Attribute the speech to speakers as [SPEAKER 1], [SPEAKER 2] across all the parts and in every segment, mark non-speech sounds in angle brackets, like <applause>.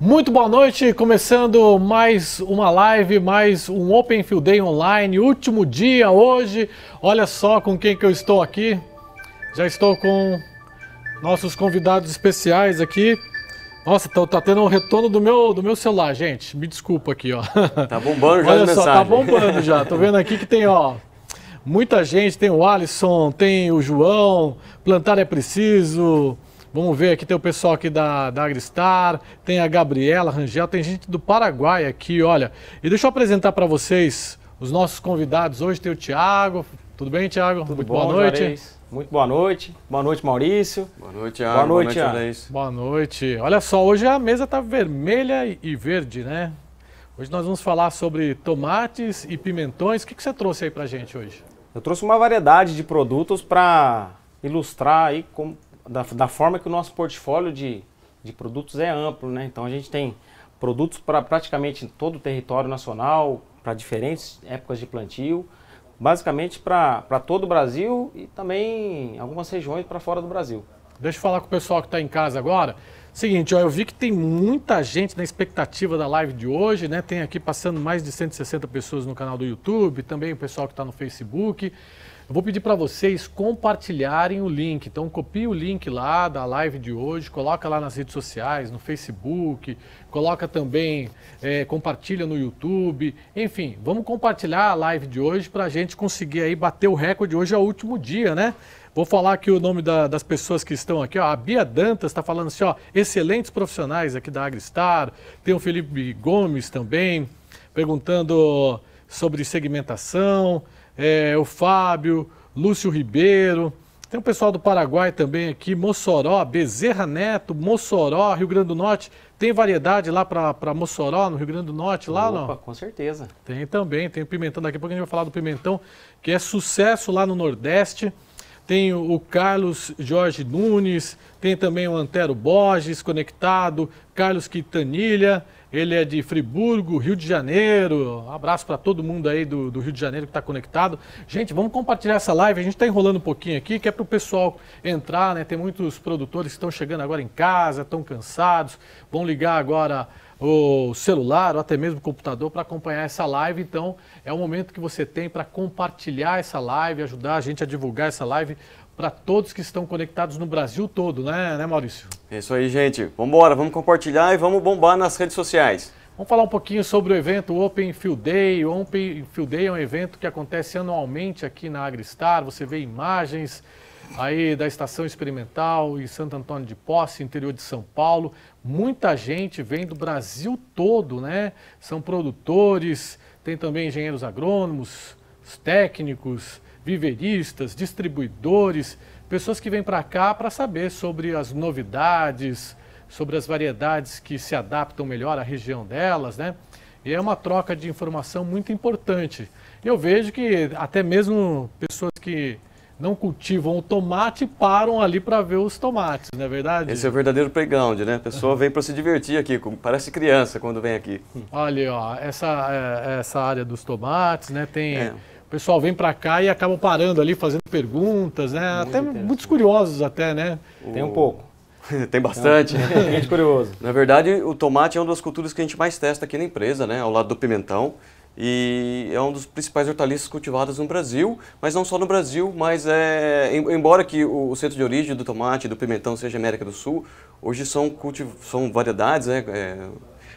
[SPEAKER 1] Muito boa noite, começando mais uma live, mais um Open Field Day online, último dia hoje. Olha só com quem que eu estou aqui. Já estou com nossos convidados especiais aqui. Nossa, tá, tá tendo um retorno do meu, do meu celular, gente. Me desculpa aqui, ó. Tá bombando já Olha as só, tá mensagens. tá bombando já. Tô vendo aqui que tem, ó, muita gente. Tem o Alisson, tem o João, plantar é preciso. Vamos ver aqui, tem o pessoal aqui da, da Agristar, tem a Gabriela Rangel, tem gente do Paraguai aqui, olha. E deixa eu apresentar para vocês os nossos convidados. Hoje tem o Tiago. Tudo bem, Tiago? Muito bom, boa noite. Juarez. Muito boa noite. Boa noite, Maurício. Boa noite, Ana. Boa noite, boa noite, Boa noite. Olha só, hoje a mesa está vermelha e verde, né? Hoje nós vamos falar sobre tomates e pimentões. O que, que você trouxe aí para gente hoje? Eu trouxe uma variedade de
[SPEAKER 2] produtos para ilustrar aí da, da, forma que o nosso portfólio de, de produtos é amplo, né? Então a gente tem produtos para praticamente todo o território nacional, para diferentes épocas de plantio basicamente para todo o Brasil
[SPEAKER 1] e também algumas regiões para fora do Brasil. Deixa eu falar com o pessoal que está em casa agora. Seguinte, ó, eu vi que tem muita gente na expectativa da live de hoje, né? Tem aqui passando mais de 160 pessoas no canal do YouTube, também o pessoal que está no Facebook. Eu vou pedir para vocês compartilharem o link. Então copie o link lá da live de hoje, coloca lá nas redes sociais, no Facebook, coloca também, é, compartilha no YouTube. Enfim, vamos compartilhar a live de hoje para a gente conseguir aí bater o recorde. Hoje é o último dia, né? Vou falar aqui o nome da, das pessoas que estão aqui. Ó. A Bia Dantas está falando assim, ó, excelentes profissionais aqui da AgriStar. Tem o Felipe Gomes também perguntando sobre segmentação é, o Fábio, Lúcio Ribeiro. Tem o pessoal do Paraguai também aqui, Mossoró, Bezerra Neto, Mossoró, Rio Grande do Norte. Tem variedade lá para Mossoró, no Rio Grande do Norte, lá Opa, não? com certeza. Tem também, tem o pimentão. Daqui a pouco a gente vai falar do pimentão, que é sucesso lá no Nordeste. Tem o Carlos Jorge Nunes, tem também o Antero Borges conectado, Carlos Quitanilha, ele é de Friburgo, Rio de Janeiro. Um abraço para todo mundo aí do, do, Rio de Janeiro que está conectado. Gente, vamos compartilhar essa live. A gente está enrolando um pouquinho aqui, que é para o pessoal entrar, né? Tem muitos produtores que estão chegando agora em casa, estão cansados, vão ligar agora o celular ou até mesmo o computador para acompanhar essa live. Então, é o momento que você tem para compartilhar essa live, ajudar a gente a divulgar essa live para todos que estão conectados no Brasil todo, né, né Maurício?
[SPEAKER 3] É isso aí, gente. Vamos embora, vamos compartilhar e vamos bombar nas redes sociais.
[SPEAKER 1] Vamos falar um pouquinho sobre o evento Open Field Day. O Open Field Day é um evento que acontece anualmente aqui na AgriStar. Você vê imagens aí da Estação Experimental e Santo Antônio de Posse, interior de São Paulo. Muita gente vem do Brasil todo, né? São produtores, tem também engenheiros agrônomos, técnicos, viveristas, distribuidores, pessoas que vêm para cá para saber sobre as novidades, sobre as variedades que se adaptam melhor à região delas, né? E é uma troca de informação muito importante. Eu vejo que até mesmo pessoas que não cultivam o tomate param ali para ver os tomates, não é verdade? Esse é o
[SPEAKER 3] verdadeiro playground, né? A pessoa vem para se divertir aqui, parece criança quando vem aqui.
[SPEAKER 1] Olha, ó, essa, é, essa área dos tomates, né? Tem... É o pessoal vem para cá e acabam parando ali, fazendo perguntas, né? Muito até muitos curiosos até, né? Tem um pouco.
[SPEAKER 3] <laughs> Tem bastante. Tem gente curioso. Na verdade, o tomate é uma das culturas que a gente mais testa aqui na empresa, né? Ao lado do pimentão. E é um dos principais hortaliças cultivadas no Brasil, mas não só no Brasil, mas é... Embora que o centro de origem do tomate e do pimentão seja América do Sul, hoje são, cultiv... são variedades né? é...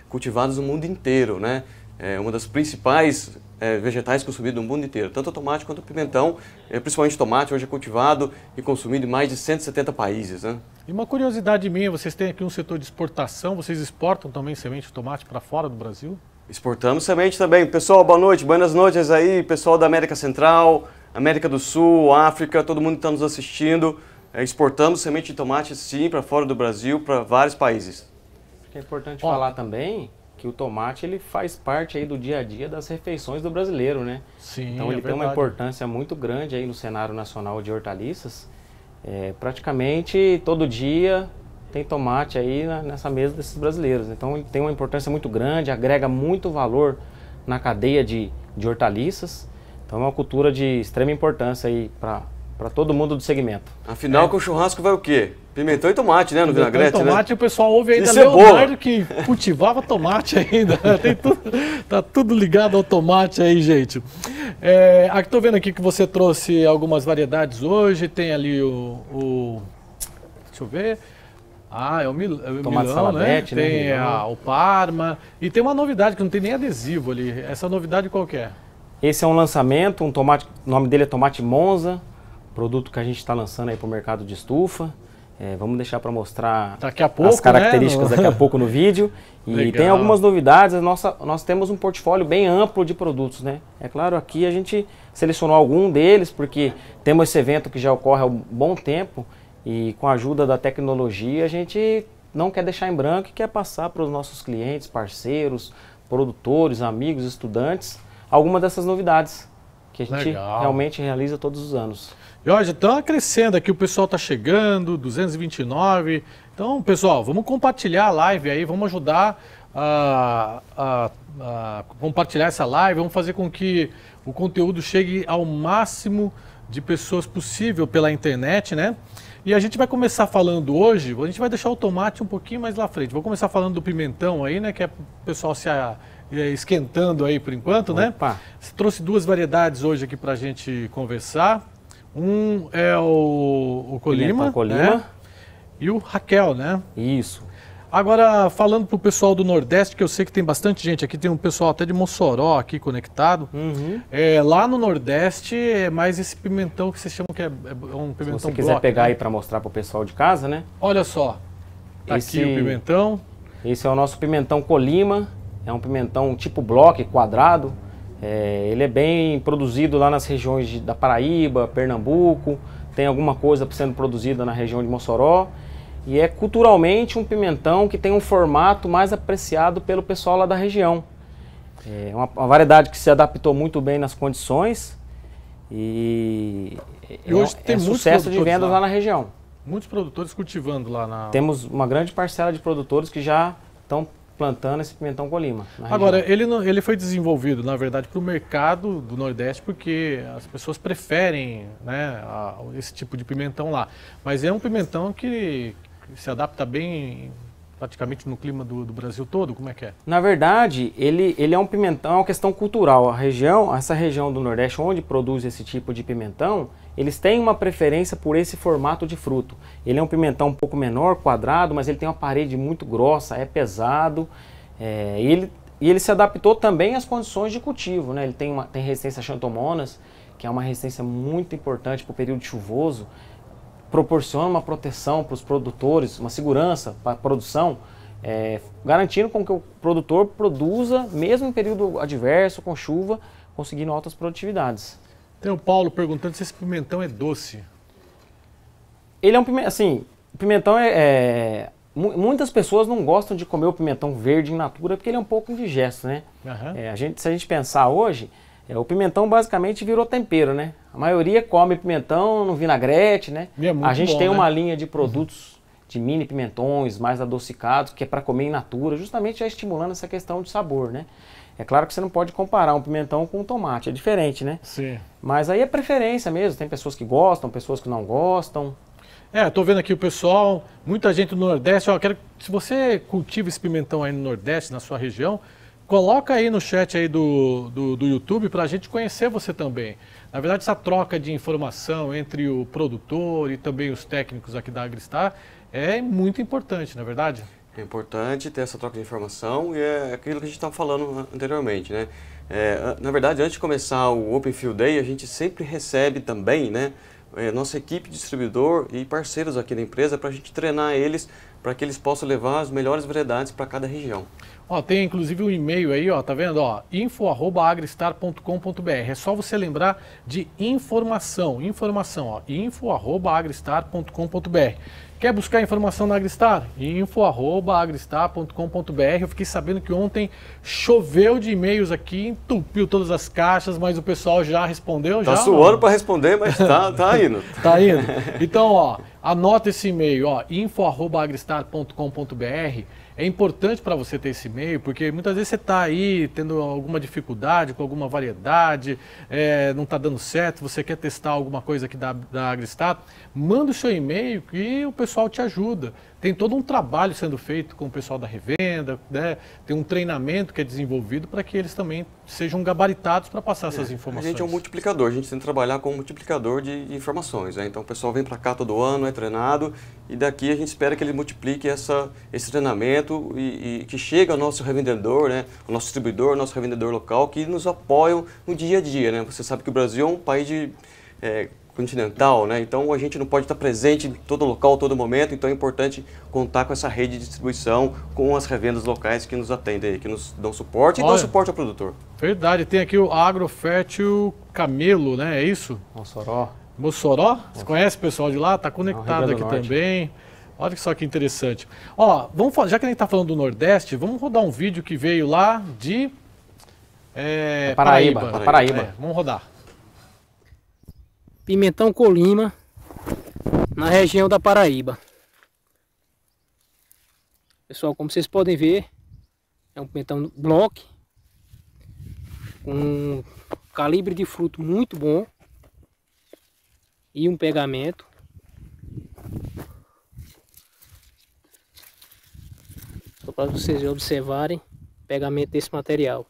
[SPEAKER 3] cultivadas no mundo inteiro, né? É uma das principais é, vegetais consumidos no mundo inteiro, tanto tomate quanto pimentão, é, principalmente tomate, hoje é cultivado e consumido em mais de 170 países. Né?
[SPEAKER 1] E uma curiosidade minha, vocês têm aqui um setor de exportação, vocês exportam também semente de tomate para fora do Brasil?
[SPEAKER 3] Exportamos semente também. Pessoal, boa noite, boas noites aí, pessoal da América Central, América do Sul, África, todo mundo que está nos assistindo. É, exportamos semente de tomate sim para fora do Brasil, para vários
[SPEAKER 1] países.
[SPEAKER 2] é importante Ó, falar também que o tomate ele faz parte aí do dia a dia das refeições do brasileiro, né?
[SPEAKER 1] Sim, então ele é tem verdade. uma
[SPEAKER 2] importância muito grande aí no cenário nacional de hortaliças. É, praticamente todo dia tem tomate aí na, nessa mesa desses brasileiros. Então ele tem uma importância muito grande, agrega muito valor na cadeia de, de hortaliças. Então é uma cultura de extrema importância aí para para
[SPEAKER 3] todo mundo do segmento. Afinal, é. com o churrasco vai o quê? Pimentão e tomate, né? No Pimentão e né? tomate, né?
[SPEAKER 1] o pessoal ouve ainda Isso é Leonardo é que cultivava tomate <laughs> ainda. Tem tudo, tá tudo ligado ao tomate aí, gente. É, aqui tô vendo aqui que você trouxe algumas variedades hoje. Tem ali o... o deixa eu ver... Ah, é o, Mil é o Tomate Milão, né? Salabete, né? Tem né, a, o Parma. E tem uma novidade que não tem nem adesivo ali. Essa novidade qual é?
[SPEAKER 2] Esse é um lançamento, um tomate, o nome dele é Tomate Monza produto que a gente está lançando aí para o mercado de estufa. É, vamos deixar para mostrar pouco, as né, características né? daqui a pouco no <laughs> vídeo. E Legal. tem algumas novidades. Nossa, nós temos um portfólio bem amplo de produtos, né? É claro, aqui a gente selecionou algum deles, porque temos esse evento que já ocorre há um bom tempo e com a ajuda da tecnologia a gente não quer deixar em branco e quer passar para os nossos clientes, parceiros, produtores, amigos, estudantes,
[SPEAKER 1] alguma dessas novidades que a gente Legal. realmente realiza todos os anos. Jorge, estão tá crescendo aqui, o pessoal está chegando, 229. Então, pessoal, vamos compartilhar a live aí, vamos ajudar a, a, a compartilhar essa live, vamos fazer com que o conteúdo chegue ao máximo de pessoas possível pela internet, né? E a gente vai começar falando hoje, a gente vai deixar o tomate um pouquinho mais lá frente. Vou começar falando do pimentão aí, né? Que é o pessoal se a, eh, esquentando aí por enquanto, né? Opa. né? Você trouxe duas variedades hoje aqui para a gente conversar. Um é o, o é tá Colima, Colima. Né? e o Raquel, né? Isso. Agora, falando para o pessoal do Nordeste, que eu sei que tem bastante gente aqui, tem um pessoal até de Mossoró aqui conectado. Uhum. É, lá no Nordeste é mais esse pimentão que vocês chamam que é, é um pimentão Se você quiser pegar né? aí
[SPEAKER 2] para mostrar para o pessoal de casa, né?
[SPEAKER 1] Olha só, tá esse, aqui o pimentão.
[SPEAKER 2] Esse é o nosso pimentão Colima, é um pimentão tipo bloco, quadrado. É, ele é bem produzido lá nas regiões de, da Paraíba, Pernambuco, tem alguma coisa sendo produzida na região de Mossoró. E é culturalmente um pimentão que tem um formato mais apreciado pelo pessoal lá da região. É uma, uma variedade que se adaptou muito bem nas condições e, e hoje é, tem é sucesso de vendas lá. lá
[SPEAKER 1] na região. Muitos produtores cultivando lá na. Temos
[SPEAKER 2] uma grande parcela de produtores que já estão plantando esse pimentão colima. Agora,
[SPEAKER 1] ele, não, ele foi desenvolvido, na verdade, para o mercado do Nordeste, porque as pessoas preferem né, a, esse tipo de pimentão lá. Mas é um pimentão que se adapta bem praticamente no clima do, do, Brasil todo? Como é que é?
[SPEAKER 2] Na verdade, ele, ele é um pimentão, é uma questão cultural. A região, essa região do Nordeste onde produz esse tipo de pimentão, eles têm uma preferência por esse formato de fruto. Ele é um pimentão um pouco menor, quadrado, mas ele tem uma parede muito grossa, é pesado. É, e, ele, e ele se adaptou também às condições de cultivo. Né? Ele tem, uma, tem resistência a xantomonas, que é uma resistência muito importante para o período chuvoso. Proporciona uma proteção para os produtores, uma segurança para a produção, é, garantindo com que o produtor produza, mesmo em período adverso, com chuva, conseguindo altas produtividades. Tem o Paulo perguntando se esse pimentão é doce. Ele é um pimentão, assim, pimentão é, é... Muitas pessoas não gostam de comer o pimentão verde em natura porque ele é um pouco indigesto, né? Uhum. É, a gente, se a gente pensar hoje, é, o pimentão basicamente virou tempero, né? A maioria come pimentão no vinagrete, né? É a gente bom, tem né? uma linha de produtos uhum. de mini pimentões mais adocicados que é para comer em natura, justamente já estimulando essa questão de sabor, né? É claro que você não pode comparar um pimentão com um tomate, é diferente, né? Sim. Mas aí é preferência mesmo, tem pessoas que gostam, pessoas
[SPEAKER 1] que não gostam. É, tô vendo aqui o pessoal, muita gente do Nordeste, ó, quero, se você cultiva esse pimentão aí no Nordeste, na sua região, coloca aí no chat aí do, do, do YouTube para a gente conhecer você também. Na verdade, essa troca de informação entre o produtor e também os técnicos aqui da AgriStar é muito importante, na é verdade?
[SPEAKER 3] É importante ter essa troca de informação e é aquilo que a gente estava falando anteriormente, né? É, na verdade, antes de começar o Open Field Day, a gente sempre recebe também, né? É, nossa equipe, distribuidor e parceiros aqui da empresa para a gente treinar eles para que eles possam levar as melhores variedades para cada região.
[SPEAKER 1] Ó, tem inclusive um e-mail aí, ó, tá vendo? Ó, info@agristar.com.br. É só você lembrar de informação, informação, ó, info@agristar.com.br. Quer buscar informação na Agristar? info@agristar.com.br. Eu fiquei sabendo que ontem choveu de e-mails aqui, entupiu todas as caixas, mas o pessoal já respondeu tá já. Tá suando para
[SPEAKER 3] responder, mas tá, tá <laughs> indo. tá indo.
[SPEAKER 1] Então, ó, anota esse e-mail, ó, info@agristar.com.br é importante para você ter esse e-mail, porque muitas vezes você está aí tendo alguma dificuldade com alguma variedade, é, não está dando certo, você quer testar alguma coisa aqui da, da AgriStat, manda o seu e-mail que o pessoal te ajuda. Tem todo um trabalho sendo feito com o pessoal da revenda, né? tem um treinamento que é desenvolvido para que eles também sejam gabaritados para passar é, essas informações. A gente é um
[SPEAKER 3] multiplicador, a gente tem que trabalhar com multiplicador de informações. Né? Então o pessoal vem para cá todo ano, é treinado, e daqui a gente espera que ele multiplique essa, esse treinamento e, e que chegue ao nosso revendedor, né? ao nosso distribuidor, ao nosso revendedor local, que nos apoiam no dia a dia. Né? Você sabe que o Brasil é um país de é, continental, né? Então a gente não pode estar presente em todo local, todo momento, então é importante contar com essa rede de distribuição, com as revendas locais que nos atendem, que nos dão suporte Olha, e dão suporte ao produtor.
[SPEAKER 1] Verdade, tem aqui o Agrofértil Camelo, né? É isso? Mossoró. Mossoró? Você conhece o pessoal de lá? Está é conectado não, aqui Norte. também. Olha só que interessante. Ó, vamos já que a gente está falando do Nordeste, vamos rodar um vídeo que veio lá de é, Paraíba. Paraíba. Paraíba. É,
[SPEAKER 4] vamos rodar pimentão colima na região da Paraíba. Pessoal, como vocês podem ver, é um pimentão bloco com um calibre de fruto muito bom e um pegamento. Só para vocês observarem o pegamento desse material.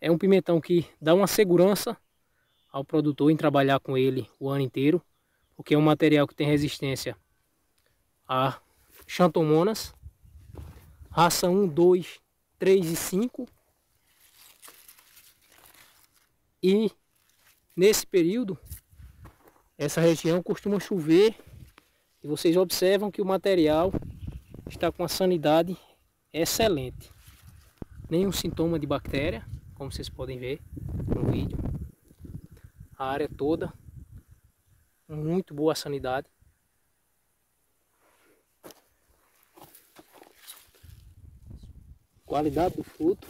[SPEAKER 4] É um pimentão que dá uma segurança ao produtor em trabalhar com ele o ano inteiro, porque é um material que tem resistência a xantomonas, raça 1, 2, 3 e 5. E nesse período, essa região costuma chover e vocês observam que o material está com uma sanidade excelente. Nenhum sintoma de bactéria como vocês podem ver no vídeo. A área toda, muito boa sanidade. Qualidade do fruto.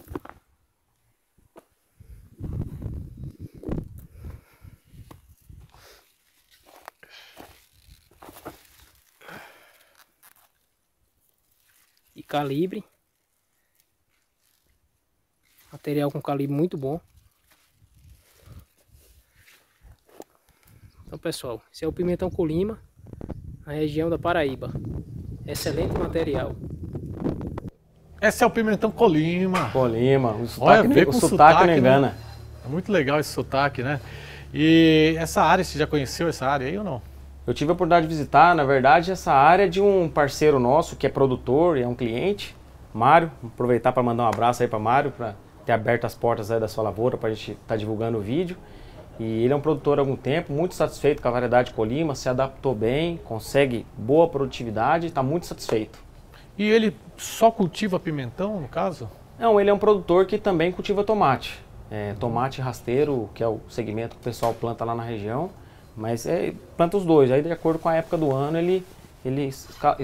[SPEAKER 4] E calibre. Material com calibre muito bom. Então, pessoal, esse é o pimentão colima, na região da Paraíba. Excelente material.
[SPEAKER 1] Esse é o pimentão colima. Colima, o sotaque, Olha, o sotaque, não né? engana. É muito legal esse sotaque, né? E essa área, você já conheceu essa área aí ou não? Eu tive a oportunidade de visitar, na verdade, essa área
[SPEAKER 2] de um parceiro nosso que é produtor e é um cliente, Mário. aproveitar para mandar um abraço aí para Mário, para ter aberto as portas da sua lavoura para a gente estar tá divulgando o vídeo. E ele é um produtor há algum tempo, muito satisfeito com a variedade Colima, se adaptou bem, consegue boa produtividade, está muito satisfeito. E ele só cultiva pimentão, no caso? Não, ele é um produtor que também cultiva tomate. É, tomate rasteiro, que é o segmento que o pessoal planta lá na região, mas é, planta os dois. Aí, de acordo com a época do ano, ele, ele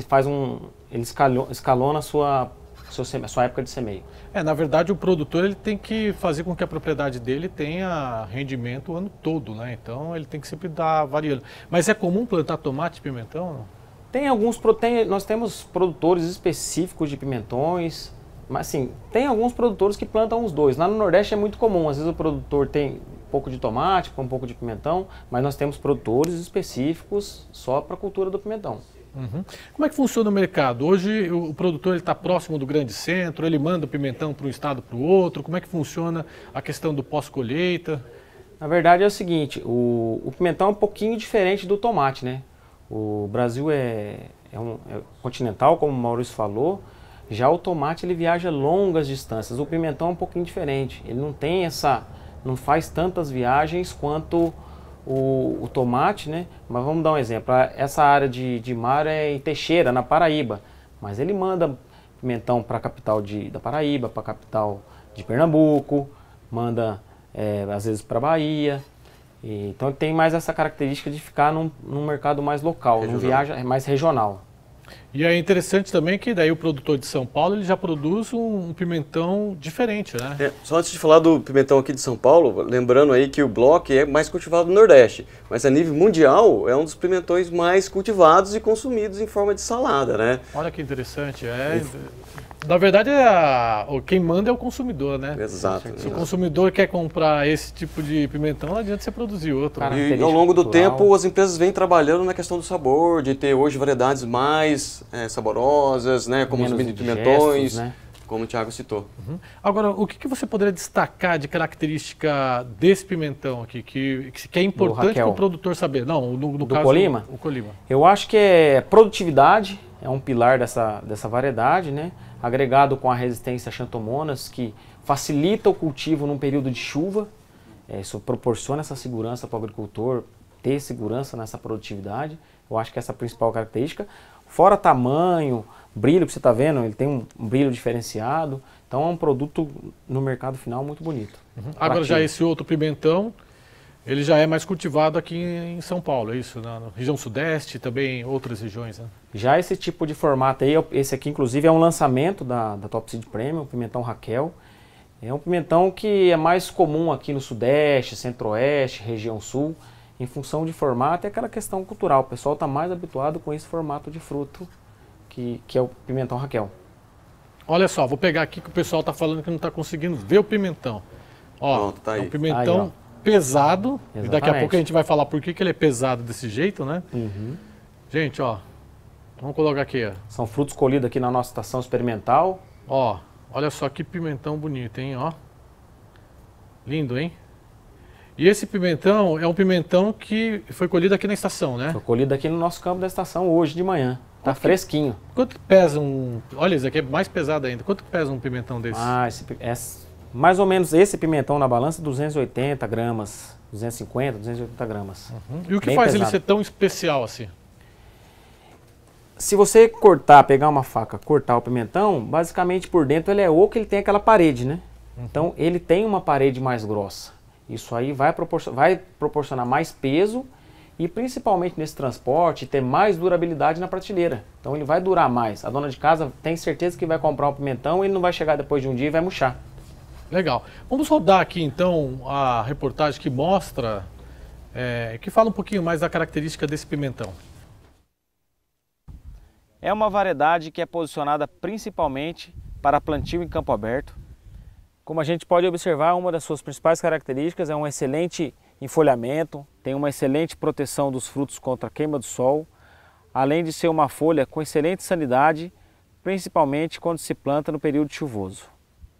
[SPEAKER 1] faz um, ele escalona a sua, a sua época de semeio. É, na verdade, o produtor ele tem que fazer com que a propriedade dele tenha rendimento o ano todo, né? Então, ele tem que sempre dar variando. Mas é comum plantar tomate e pimentão? Não? Tem alguns,
[SPEAKER 2] tem, nós temos produtores específicos de pimentões, mas assim, tem alguns produtores que plantam os dois. Lá no Nordeste é muito comum, às vezes o produtor tem um pouco de tomate, um pouco de pimentão, mas nós temos produtores específicos só para a cultura do pimentão.
[SPEAKER 1] Uhum. Como é que funciona o mercado? Hoje o produtor está próximo do grande centro, ele manda o pimentão para um estado para o outro. Como é que funciona a questão do pós-colheita? Na verdade é o seguinte,
[SPEAKER 2] o, o, pimentão é um pouquinho diferente do tomate, né? O Brasil é, é, um, é continental, como o Maurício falou, já o tomate ele viaja longas distâncias. O pimentão é um pouquinho diferente. Ele não tem essa, não faz tantas viagens quanto o, o, tomate, né? Mas vamos dar um exemplo. Essa área de, de mar é em Teixeira, na Paraíba. Mas ele manda pimentão para a capital de, da Paraíba, para a capital de Pernambuco, manda é, às vezes para a Bahia. E,
[SPEAKER 1] então ele tem mais essa característica de ficar num, num mercado mais local, regional. viagem é mais regional. E é interessante também que daí o produtor de São Paulo ele já produz um, um pimentão diferente, né? É,
[SPEAKER 3] só antes de falar do pimentão aqui de São Paulo, lembrando aí que o bloco é mais cultivado no Nordeste, mas a nível mundial é um dos pimentões mais cultivados e consumidos em forma de
[SPEAKER 1] salada, né? Olha que interessante, é. Na verdade, é a, quem manda é o consumidor, né? Exato. Se o consumidor quer comprar esse tipo de pimentão, não adianta você produzir outro. E ao longo do cultural. tempo,
[SPEAKER 3] as empresas vêm trabalhando na questão do sabor, de ter hoje variedades mais é, saborosas, né? Como Menos os mini pimentões. né? Como o Thiago citou. Uhum.
[SPEAKER 1] Agora, o que, que, você poderia destacar de característica desse pimentão aqui, que, que é importante para o produtor saber? Não, no, no Do caso, Colima? O, o Colima.
[SPEAKER 2] Eu acho que é produtividade, é um pilar dessa, dessa variedade, né? agregado com a resistência a xantomonas, que facilita o cultivo num período de chuva. É, isso proporciona essa segurança para o agricultor ter segurança nessa produtividade. Eu acho que essa é a principal característica. Fora tamanho, brilho que você está vendo, ele tem um brilho diferenciado. Então é um produto no mercado final muito bonito. Uhum.
[SPEAKER 1] Agora já esse outro pimentão, ele já é mais cultivado aqui em São Paulo, é isso? Na região sudeste, também em outras regiões, né? Já
[SPEAKER 2] esse tipo de formato aí, esse aqui inclusive é um lançamento da, da Top Seed Premium, o pimentão Raquel. É um pimentão que é mais comum aqui no sudeste, centro-oeste, região sul, em função de formato, é aquela questão cultural. O pessoal está mais habituado com esse formato de fruto,
[SPEAKER 1] que, que é o
[SPEAKER 2] pimentão Raquel.
[SPEAKER 1] Olha só, vou pegar aqui que o pessoal está falando que não está conseguindo ver o pimentão. Ó, Pronto, tá aí. É um pimentão... Tá aí, pesado. Exatamente. E daqui a pouco a gente vai falar por que, que ele é pesado desse jeito, né? Uhum. Gente, ó. Vamos colocar aqui, ó. São frutos colhidos aqui na nossa estação experimental. Ó, olha só que pimentão bonito, hein? Ó. Lindo, hein? E esse pimentão é um pimentão que foi colhido aqui na estação, né? Foi colhido aqui no nosso campo da estação hoje de manhã. Tá Quanto fresquinho. Quanto pesa um. Olha, isso aqui é mais pesado ainda. Quanto pesa um pimentão desse? Ah, esse,
[SPEAKER 2] esse mais ou menos esse pimentão na balança, 280 gramas, 250, 280 gramas. Uhum. E o que Bem faz pesado. ele ser
[SPEAKER 1] tão especial assim? Se
[SPEAKER 2] você cortar, pegar uma faca, cortar o pimentão, basicamente por dentro ele é que ele tem aquela parede, né? Uhum. Então ele tem uma parede mais grossa. Isso aí vai, propor, vai proporcionar mais peso e principalmente nesse transporte ter mais durabilidade na prateleira. Então ele vai durar mais. A dona de casa tem certeza que vai comprar um pimentão, ele não vai chegar depois de um dia e vai murchar.
[SPEAKER 1] Legal. Vamos rodar aqui então a reportagem que mostra, é, que fala um pouquinho mais da característica desse pimentão.
[SPEAKER 2] É uma variedade que é posicionada principalmente para plantio em campo aberto. Como a gente pode observar, uma das suas principais características é um excelente enfolhamento, tem uma excelente proteção dos frutos contra a queima do sol, além de ser uma folha com excelente sanidade, principalmente quando se planta no período chuvoso.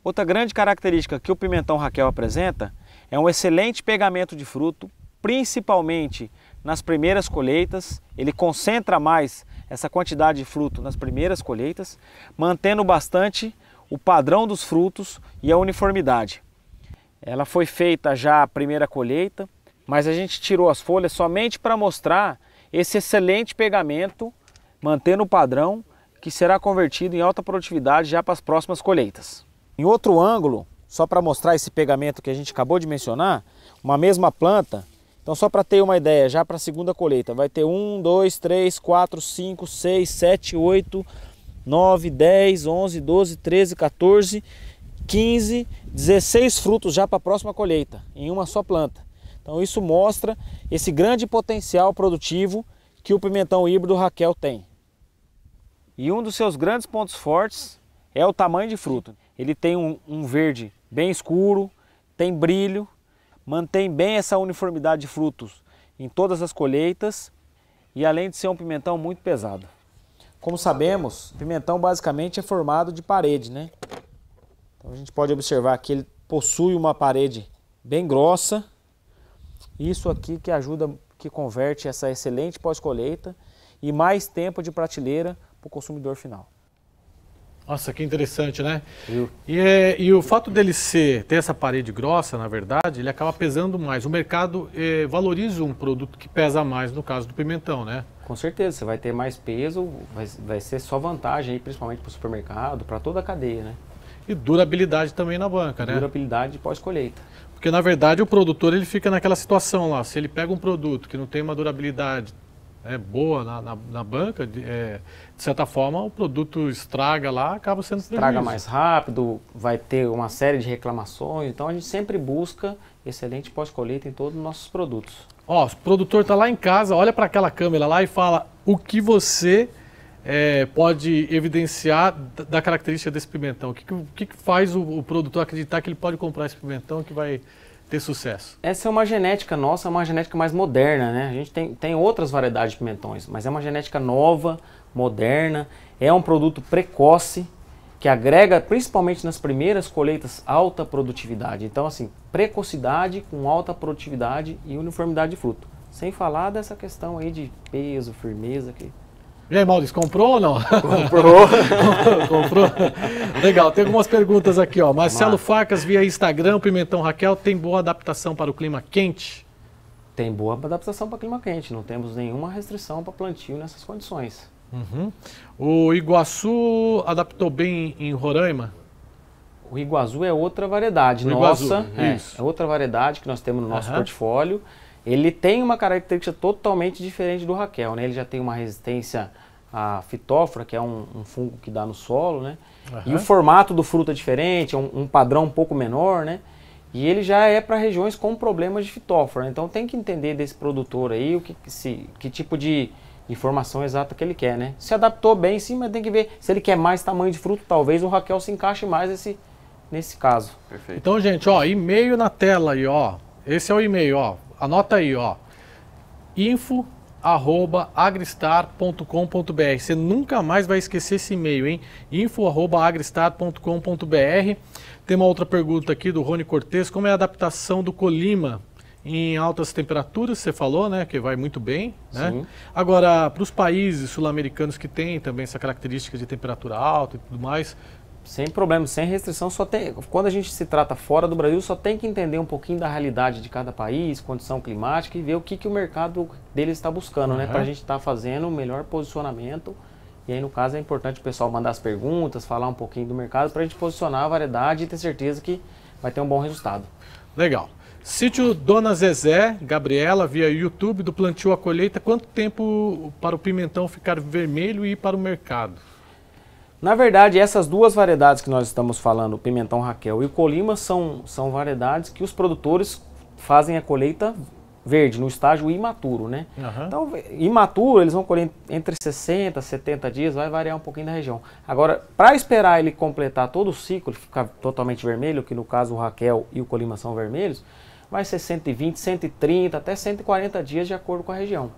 [SPEAKER 2] Outra grande característica que o pimentão Raquel apresenta é um excelente pegamento de fruto, principalmente nas primeiras colheitas. Ele concentra mais essa quantidade de fruto nas primeiras colheitas, mantendo bastante o padrão dos frutos e a uniformidade. Ela foi feita já a primeira colheita, mas a gente tirou as folhas somente para mostrar esse excelente pegamento, mantendo o padrão que será convertido em alta produtividade já para as próximas colheitas. Em outro ângulo, só para mostrar esse pegamento que a gente acabou de mencionar, uma mesma planta, então só para ter uma ideia, já para a segunda colheita, vai ter 1, 2, 3, 4, 5, 6, 7, 8, 9, 10, 11, 12, 13, 14, 15, 16 frutos já para a próxima colheita, em uma só planta. Então isso mostra esse grande potencial produtivo que o pimentão híbrido Raquel tem. E um dos seus grandes pontos fortes é o tamanho de fruto. Ele tem um, um verde bem escuro, tem brilho, mantém bem essa uniformidade de frutos em todas as colheitas e além de ser um pimentão muito pesado. Como sabemos, pimentão basicamente é formado de parede, né? Então a gente pode observar que ele possui uma parede bem grossa. Isso aqui que ajuda, que converte essa excelente pós-colheita e mais tempo de prateleira para o consumidor final.
[SPEAKER 1] Nossa, que interessante, né? Viu? E, é, e o fato dele ser, ter essa parede grossa, na verdade, ele acaba pesando mais. O mercado é, valoriza um produto que pesa mais, no caso do pimentão, né? Com certeza, você vai ter mais peso, vai, vai ser só vantagem, aí, principalmente para o supermercado, para toda a cadeia, né? E durabilidade também na banca, né? Durabilidade pós-colheita. Porque, na verdade, o produtor ele fica naquela situação lá. Se ele pega um produto que não tem uma durabilidade, né, boa na, na, na banca, de, é, de, certa forma o produto estraga lá, acaba sendo Estraga prejuízo. mais
[SPEAKER 2] rápido, vai ter uma série de reclamações, então a gente sempre busca excelente pós-colheita em todos os nossos produtos.
[SPEAKER 1] Ó, o produtor está lá em casa, olha para aquela câmera lá e fala o que você é, pode evidenciar da característica desse pimentão. O que, que, que faz o, o produtor acreditar que ele pode comprar esse pimentão que vai ter sucesso? Essa é uma genética nossa, é uma genética
[SPEAKER 2] mais moderna, né? A gente tem, tem outras variedades de pimentões, mas é uma genética nova, moderna, é um produto precoce, que agrega principalmente nas primeiras colheitas alta produtividade. Então, assim, precocidade com alta produtividade e uniformidade de fruto. Sem falar dessa questão aí de peso, firmeza, que
[SPEAKER 1] e aí, é Maurício, comprou ou não? Comprou. <laughs> comprou. Legal, tem algumas perguntas aqui, ó. Marcelo Facas via Instagram, Pimentão Raquel, tem boa adaptação para o clima quente? Tem boa adaptação para o clima quente, não temos nenhuma restrição para plantio nessas condições.
[SPEAKER 4] Uhum.
[SPEAKER 2] O Iguaçu adaptou bem em Roraima? O Iguaçu é outra variedade o nossa. Iguaçu, é, é, outra variedade que nós temos no nosso uhum. portfólio ele tem uma característica totalmente diferente do Raquel, né? Ele já tem uma resistência à fitófora, que é um, um fungo que dá no solo, né? Uhum. E o formato do fruto é diferente, é um, um padrão um pouco menor, né? E ele já é para regiões com problemas de fitófora. Né? Então tem que entender desse produtor aí o que, se, que tipo de informação exata que ele quer, né? Se adaptou bem sim, mas tem que ver se ele quer mais tamanho de fruto, talvez o Raquel se encaixe mais nesse, nesse caso.
[SPEAKER 1] Perfeito. Então, gente, ó, e-mail na tela aí, ó. Esse é o e-mail, ó. Anota aí, ó. Info arroba agristar.com.br. Você nunca mais vai esquecer esse e-mail, hein? Info arroba agristar.com.br. Tem uma outra pergunta aqui do Rony Cortes. Como é a adaptação do Colima em altas temperaturas? Você falou, né? Que vai muito bem, né? Sim. Agora, para os países sul-americanos que têm também essa característica de temperatura alta e tudo mais, sem problema, sem restrição, só tem. Quando a gente
[SPEAKER 2] se trata fora do Brasil, só tem que entender um pouquinho da realidade de cada país, condição climática e ver o que, que o mercado dele está buscando, uhum. né? Para a gente estar tá fazendo o melhor posicionamento. E aí, no caso, é importante o pessoal mandar as perguntas, falar um pouquinho do mercado, para a gente posicionar a variedade e ter certeza
[SPEAKER 1] que vai ter um bom resultado. Legal. Sítio Dona Zezé, Gabriela, via YouTube, do plantio à colheita, quanto tempo para o pimentão ficar vermelho e ir para o mercado?
[SPEAKER 2] Na verdade, essas duas variedades que nós estamos falando, o pimentão Raquel e o Colima, são, são variedades que os produtores fazem a colheita verde, no estágio imaturo, né? Uhum. Então, imaturo, eles vão colher entre 60 70 dias, vai variar um pouquinho da região. Agora, para esperar ele completar todo o ciclo, ficar totalmente vermelho, que no caso o Raquel e o Colima são vermelhos, vai ser 120, 130, até 140
[SPEAKER 1] dias de acordo com a região.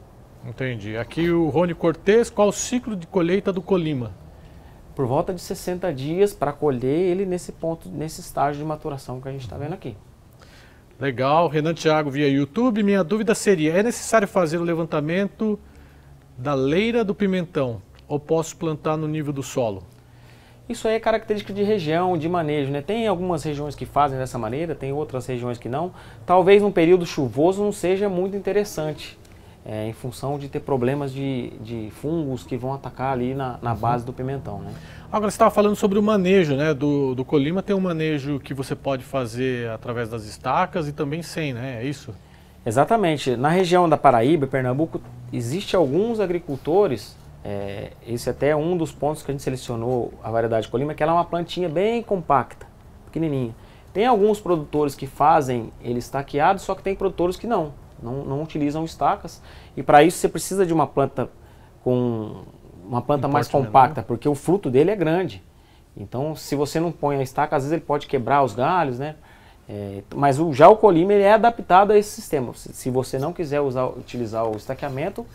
[SPEAKER 1] Entendi. Aqui o Rony Cortez, qual o ciclo de colheita do Colima? por volta de 60 dias para colher ele nesse ponto, nesse estágio de
[SPEAKER 2] maturação que a gente está vendo aqui.
[SPEAKER 1] Legal, Renan Thiago via YouTube. Minha dúvida seria: é necessário fazer o levantamento da leira do pimentão ou posso plantar no nível do solo? Isso aí é característica de região, de manejo, né? Tem algumas regiões
[SPEAKER 2] que fazem dessa maneira, tem outras regiões que não. Talvez um período chuvoso não seja muito interessante, é, em função de ter problemas de, de fungos que vão atacar ali na, na
[SPEAKER 1] uhum. base do pimentão. Né? Agora você estava falando sobre o manejo né, do, do Colima, tem um manejo que você pode fazer através das estacas e também sem, né? É isso? Exatamente. Na
[SPEAKER 2] região da Paraíba, Pernambuco, existe alguns agricultores, é, esse é até é um dos pontos que a gente selecionou a variedade Colima, que ela é uma plantinha bem compacta, pequenininha. Tem alguns produtores que fazem ele estaqueado, só que tem produtores que não não, não utilizam estacas. E para isso você precisa de uma planta com uma planta mais né? compacta, porque o fruto dele é grande. Então, se você não põe a estaca, às vezes ele pode quebrar os galhos, né? É, mas o, já o ele é adaptado a esse sistema. Se, se você não quiser usar, utilizar o estaqueamento,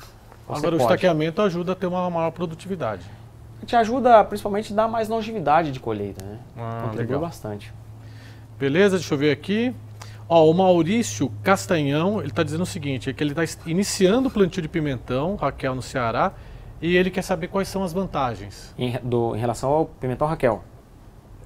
[SPEAKER 2] Agora, pode. o estaqueamento
[SPEAKER 1] ajuda a ter uma maior produtividade. Te ajuda, principalmente, a dar mais longevidade de colheita, né? Ah, Contribui legal. bastante. Beleza, deixa eu ver aqui. Ó, o Maurício Castanhão, ele está dizendo o seguinte, é que ele está iniciando o plantio de pimentão, Raquel, no Ceará, e ele quer saber quais são as vantagens.
[SPEAKER 2] Em, do, em relação ao pimentão Raquel?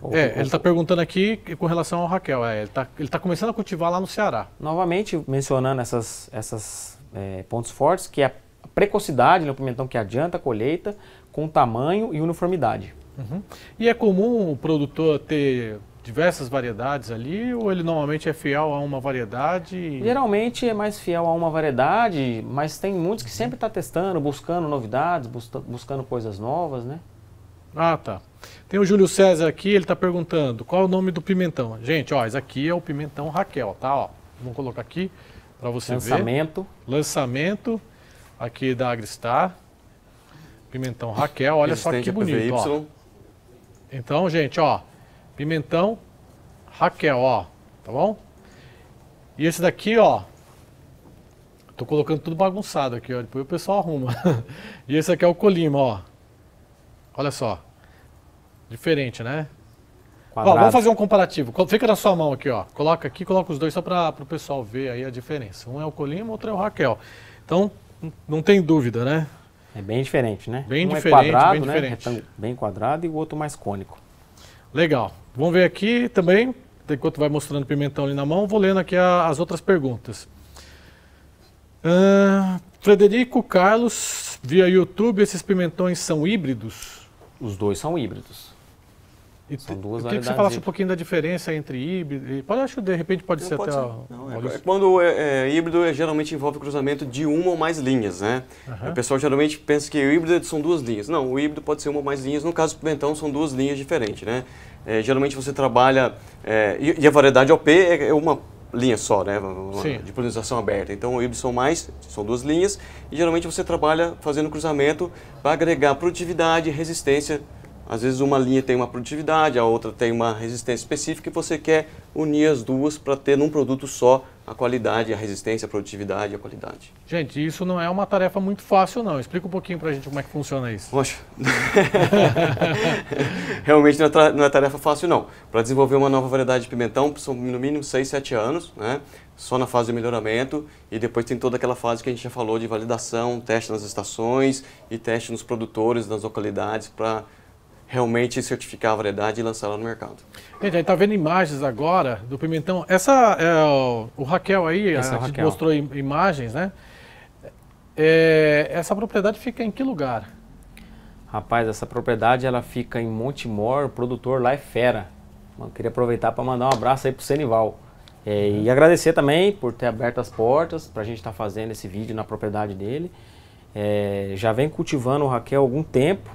[SPEAKER 2] Ou, é, ou... ele está
[SPEAKER 1] perguntando aqui com relação ao Raquel, é, ele está ele tá começando a cultivar lá no Ceará.
[SPEAKER 2] Novamente mencionando essas, essas é, pontos fortes, que é a precocidade no pimentão que adianta a colheita, com tamanho
[SPEAKER 1] e uniformidade. Uhum. E é comum o produtor ter diversas variedades ali ou ele normalmente é fiel a uma variedade? Geralmente é mais fiel a uma
[SPEAKER 2] variedade, mas tem muitos que sempre está testando, buscando novidades, buscando coisas novas,
[SPEAKER 1] né? Ah, tá. Tem o Júlio César aqui, ele está perguntando qual é o nome do pimentão. Gente, ó, esse aqui é o pimentão Raquel, tá? Ó, vamos colocar aqui para você Lançamento. ver. Lançamento. Lançamento aqui da Agristar. Pimentão Raquel, olha só que bonito, ó. Então, gente, ó, pimentão, Raquel, ó, tá bom? E esse daqui, ó, tô colocando tudo bagunçado aqui, ó, depois o pessoal arruma. <laughs> e esse aqui é o colima, ó. Olha só. Diferente, né? Ó, vamos fazer um comparativo. Fica na sua mão aqui, ó. Coloca aqui, coloca os dois só para o pessoal ver aí a diferença. Um é o Colima, outro é o Raquel. Então, não tem dúvida, né? É bem diferente, né? Bem um é né? diferente, é quadrado, bem né? Bem quadrado e o outro mais cônico. Legal. Vamos ver aqui também, enquanto vai mostrando o pimentão ali na mão, vou lendo aqui a, as outras perguntas. Uh, Frederico Carlos, via YouTube, esses pimentões são híbridos?
[SPEAKER 3] Os dois são híbridos. E são duas
[SPEAKER 2] eu queria que você falasse um
[SPEAKER 1] pouquinho da diferença entre híbrido Pode, acho que de repente pode Não, ser pode até... Ser. Não, é,
[SPEAKER 3] quando é, é, híbrido é, geralmente envolve cruzamento de uma ou mais linhas, né? Uhum. O pessoal geralmente pensa que o híbrido é são duas linhas. Não, o híbrido pode ser uma ou mais linhas. No caso do pimentão, são duas linhas diferentes, né? É, geralmente você trabalha. É, e, e, a variedade OP é, é, uma linha só, né? Sim. De polinização aberta. Então o Y mais são duas linhas e geralmente você trabalha fazendo cruzamento para agregar produtividade, resistência. Às vezes uma linha tem uma produtividade, a outra tem uma resistência específica e você quer unir as duas para ter num produto só a qualidade, a resistência, a produtividade e a qualidade.
[SPEAKER 1] Gente, isso não é uma tarefa muito fácil, não. Explica um pouquinho para a gente como é que funciona isso. Poxa, <laughs>
[SPEAKER 3] realmente é não é, tarefa fácil, não. Para desenvolver uma nova variedade de pimentão, são no mínimo 6, 7 anos, né? só na fase de melhoramento e depois tem toda aquela fase que a gente já falou de validação, teste nas estações e teste nos produtores, nas localidades para realmente certificar a variedade e lançá-la no mercado.
[SPEAKER 1] Gente, a gente tá vendo imagens agora do pimentão. Essa é o, Raquel aí, a, é gente mostrou imagens, né? É, essa propriedade fica em que lugar?
[SPEAKER 2] Rapaz, essa propriedade ela fica em Montemor, o produtor lá é fera. Eu queria aproveitar para mandar um abraço aí pro Senival. É, uhum. e agradecer também por ter aberto as portas para a gente estar tá fazendo esse vídeo na propriedade dele. É, já vem cultivando o Raquel há algum tempo,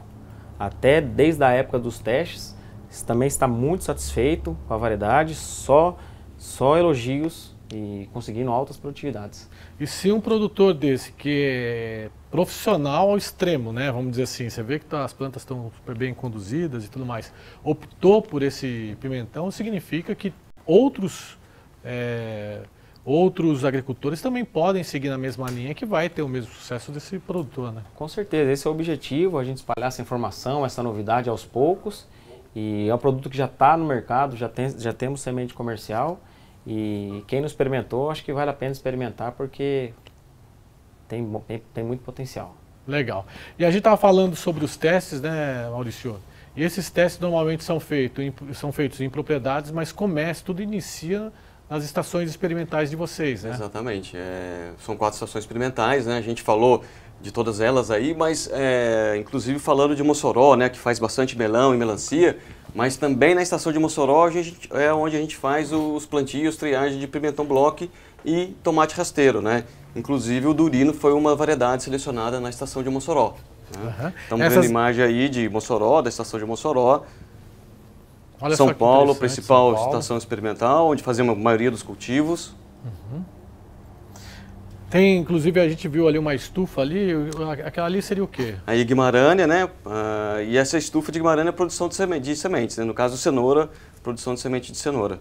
[SPEAKER 2] até desde a época dos testes. Também está muito satisfeito com a variedade,
[SPEAKER 1] só, só elogios e conseguindo altas produtividades. E se um produtor desse que é profissional ao extremo, né, vamos dizer assim, você vê que tá, as plantas estão super bem conduzidas e tudo mais, optou por esse pimentão, significa que outros é, outros agricultores também podem seguir na mesma linha que vai ter o mesmo sucesso desse produtor, né? Com certeza, esse é o objetivo, a gente espalhar essa informação,
[SPEAKER 2] essa novidade aos poucos. E é um produto que já está no mercado, já, tem, já temos semente comercial. E quem não experimentou, acho que vale a pena experimentar porque
[SPEAKER 1] tem, tem, tem muito potencial. Legal. E a gente estava falando sobre os testes, né, Maurício? E esses testes normalmente são, feito, são feitos em propriedades, mas começa, tudo inicia nas estações experimentais de vocês, né?
[SPEAKER 3] Exatamente. É, são quatro estações experimentais, né? A gente falou de todas elas aí, mas é, inclusive falando de Mossoró, né, que faz bastante melão e melancia, mas também na estação de Mossoró gente, é onde a gente faz os plantios, triagem de pimentão bloco e tomate rasteiro, né? Inclusive o durino foi uma variedade selecionada na estação de Mossoró. Né? Uhum. Estamos então, Essas... vendo imagem aí de Mossoró, da estação de Mossoró,
[SPEAKER 1] Olha São Paulo, principal Paulo. estação
[SPEAKER 3] experimental, onde fazemos a maioria dos cultivos.
[SPEAKER 1] Uhum. Tem, inclusive, a gente viu ali uma estufa ali, aquela ali seria o quê?
[SPEAKER 3] A Guimarães, né? Ah, e essa estufa de Guimarães é produção de, seme de sementes, né? no caso cenoura, produção de semente de cenoura.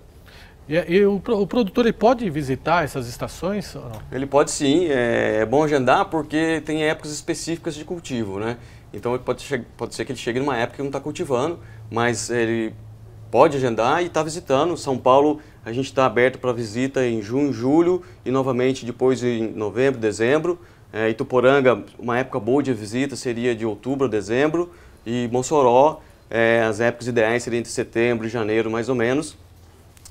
[SPEAKER 1] E, e o, o, produtor ele pode visitar essas estações?
[SPEAKER 3] Ele pode sim, é, é, bom agendar porque tem épocas específicas de cultivo, né? Então pode, pode ser que ele chegue numa época que não está cultivando, mas ele pode agendar e está visitando. São Paulo, a gente está aberto para visita em junho, julho e novamente depois em novembro, dezembro. É, Ituporanga, uma época boa de visita seria de outubro a dezembro. E Mossoró, é, as épocas ideais seriam entre setembro e janeiro, mais ou menos.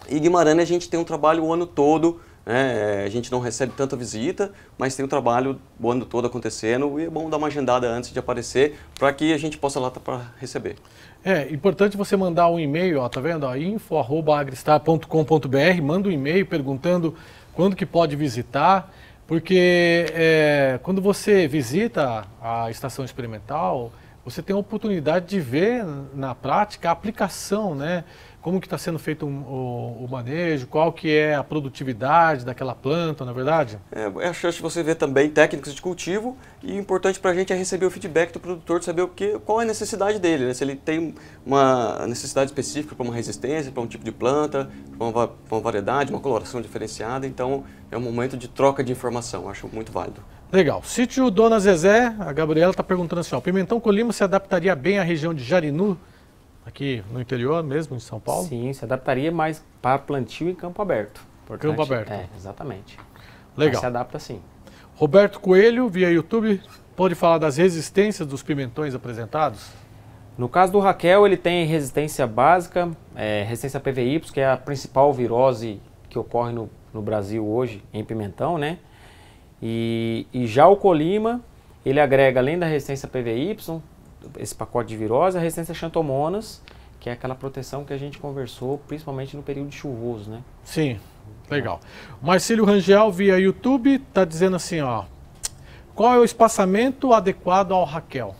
[SPEAKER 3] E Guimarães a gente tem um trabalho o ano todo, né? é, a gente não recebe tanta visita, mas tem um trabalho o ano todo acontecendo e é bom dar uma agendada antes de aparecer para que a gente possa lá tá para
[SPEAKER 1] receber. É, importante você mandar um e-mail, ó, tá vendo? info.agristar.com.br, manda um e-mail perguntando quando que pode visitar, porque é, quando você visita a estação experimental, você tem a oportunidade de ver na prática a aplicação, né? como que está sendo feito um, o, o, manejo, qual que é a produtividade daquela planta, na é verdade? É, é a chance de você ver também
[SPEAKER 3] técnicas de cultivo e importante para a gente é receber o feedback do produtor, saber o que, qual é a necessidade dele, né? se ele tem uma necessidade específica para uma resistência, para um tipo de planta, para uma, uma variedade, uma coloração diferenciada, então é um momento de troca de informação, acho muito válido.
[SPEAKER 1] Legal. Sítio Dona Zezé, a Gabriela está perguntando assim, ó, pimentão colima se adaptaria bem à região de Jarinu, Aqui no interior mesmo, em São Paulo? Sim, se adaptaria mais para plantio em campo aberto. Importante, campo aberto. É, exatamente. Legal. Mas se adapta sim. Roberto Coelho, via YouTube, pode falar das resistências dos pimentões apresentados?
[SPEAKER 2] No caso do Raquel, ele tem resistência básica, é, resistência PVY, que é a principal virose que ocorre no, no Brasil hoje em pimentão, né? E, e já o Colima, ele agrega, além da resistência PVY, esse pacote de virose, a resistência a xantomonas, que é aquela proteção que a gente conversou, principalmente no período chuvoso,
[SPEAKER 1] né? Sim, legal. Marcílio Rangel, via YouTube, está dizendo assim, ó, qual é o espaçamento adequado ao Raquel?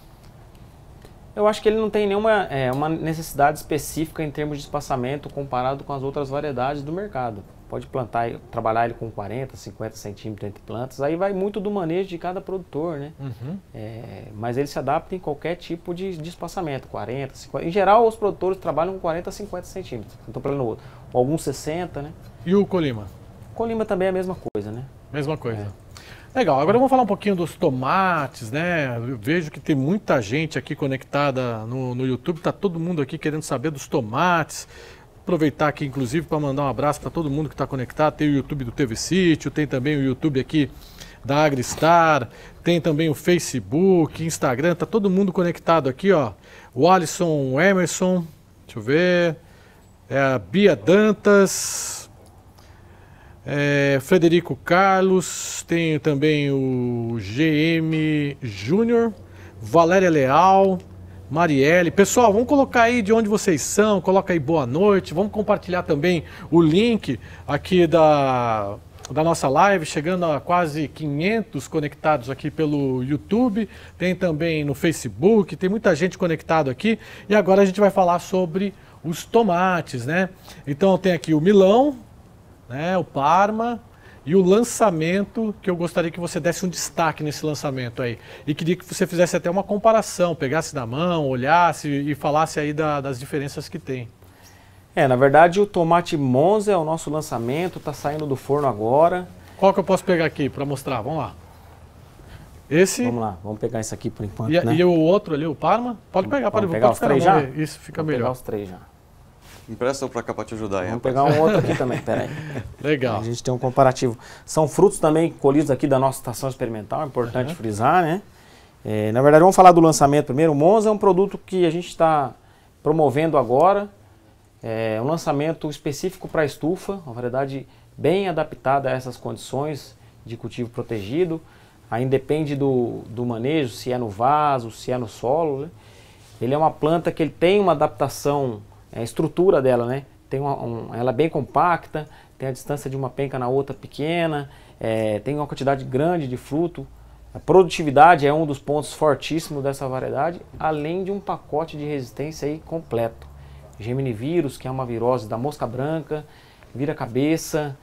[SPEAKER 1] Eu acho que ele
[SPEAKER 2] não tem nenhuma é, uma necessidade específica em termos de espaçamento comparado com as outras variedades do mercado. Pode plantar, trabalhar ele com 40, 50 centímetros entre plantas. Aí vai muito do manejo de cada produtor, né? Uhum. É, mas ele se adapta em qualquer tipo de, de espaçamento, 40, 50. Em geral, os produtores trabalham com 40, 50 centímetros, então plano outro. Alguns 60, né?
[SPEAKER 1] E o colima?
[SPEAKER 2] O colima também é a mesma
[SPEAKER 1] coisa, né? Mesma coisa. É. Legal, agora vamos falar um pouquinho dos tomates, né? Eu vejo que tem muita gente aqui conectada no, no YouTube, tá todo mundo aqui querendo saber dos tomates. Aproveitar aqui, inclusive, para mandar um abraço para todo mundo que está conectado. Tem o YouTube do TV Sítio, tem também o YouTube aqui da AgriStar, tem também o Facebook, Instagram, tá todo mundo conectado aqui, ó. O Alisson Emerson, deixa eu ver, é a Bia Dantas, é, Frederico Carlos, tem também o GM Júnior, Valéria Leal, Marielle. Pessoal, vamos colocar aí de onde vocês são, coloca aí boa noite. Vamos compartilhar também o link aqui da, da nossa live, chegando a quase 500 conectados aqui pelo YouTube, tem também no Facebook, tem muita gente conectado aqui. E agora a gente vai falar sobre os tomates, né? Então tem aqui o Milão, né, o Parma, e o lançamento que eu gostaria que você desse um destaque nesse lançamento aí. E queria que você fizesse até uma comparação, pegasse na mão, olhasse e falasse aí da, das diferenças que tem. É, na verdade o tomate Monza é o nosso lançamento, está saindo do forno agora. Qual que eu posso pegar aqui para mostrar? Vamos lá.
[SPEAKER 2] Esse. Vamos lá, vamos pegar esse aqui por enquanto. E, né? e
[SPEAKER 1] o outro ali, o Parma? Pode pegar, vamos pode, pegar pode os três já? Isso fica vamos melhor. Pegar os
[SPEAKER 3] três já. Empresta para cá para te ajudar. Vamos pegar um outro aqui também, <laughs> peraí.
[SPEAKER 2] Legal. A gente tem um comparativo. São frutos também colhidos aqui da nossa estação experimental, é importante uhum. frisar, né? É, na verdade, vamos falar do lançamento primeiro. O Monza é um produto que a gente está promovendo agora. É um lançamento específico para estufa, uma variedade bem adaptada a essas condições de cultivo protegido. Aí depende do, do manejo, se é no vaso, se é no solo. Né? Ele é uma planta que ele tem uma adaptação é a estrutura dela, né? Tem uma, um, ela é bem compacta, tem a distância de uma penca na outra pequena, é, tem uma quantidade grande de fruto. A produtividade é um dos pontos fortíssimos dessa variedade, além de um pacote de resistência aí completo. Geminivírus, que é uma virose da mosca branca, vira-cabeça,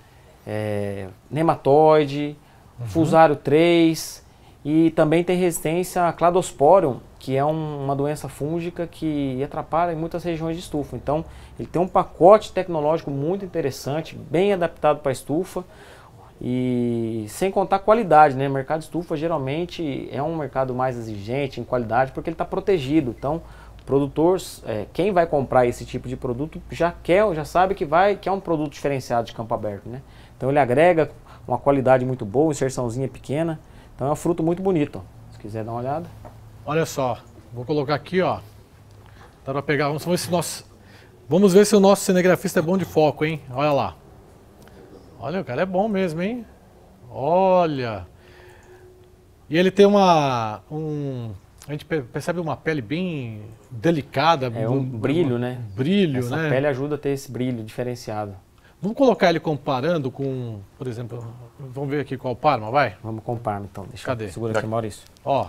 [SPEAKER 2] é, nematóide, uhum. fusário 3 e também tem resistência a cladosporium, que é um, uma doença fúngica que atrapalha em muitas regiões de estufa. Então, ele tem um pacote tecnológico muito interessante, bem adaptado para a estufa e sem contar qualidade, né? O mercado de estufa geralmente é um mercado mais exigente em qualidade porque ele está protegido. Então, produtores, produtor, é, quem vai comprar esse tipo de produto já quer, já sabe que vai, que é um produto diferenciado de campo aberto, né? Então, ele agrega uma qualidade muito boa, inserçãozinha pequena. Então, é um fruto muito bonito. Ó. Se quiser dar uma olhada.
[SPEAKER 1] Olha só, vou colocar aqui, ó. Dá pra pegar, vamos ver se nós. Vamos ver se o nosso cinegrafista é bom de foco, hein? Olha lá. Olha, o cara é bom mesmo, hein? Olha. E ele tem uma... Um, a gente percebe uma pele bem delicada. É um brilho, um, né? brilho, Essa né? A pele ajuda a ter esse brilho diferenciado. Vamos colocar ele comparando com, por exemplo, vamos ver aqui qual Parma, vai? Vamos com Parma, então. Deixa Cadê? segura aqui, Maurício. Ó,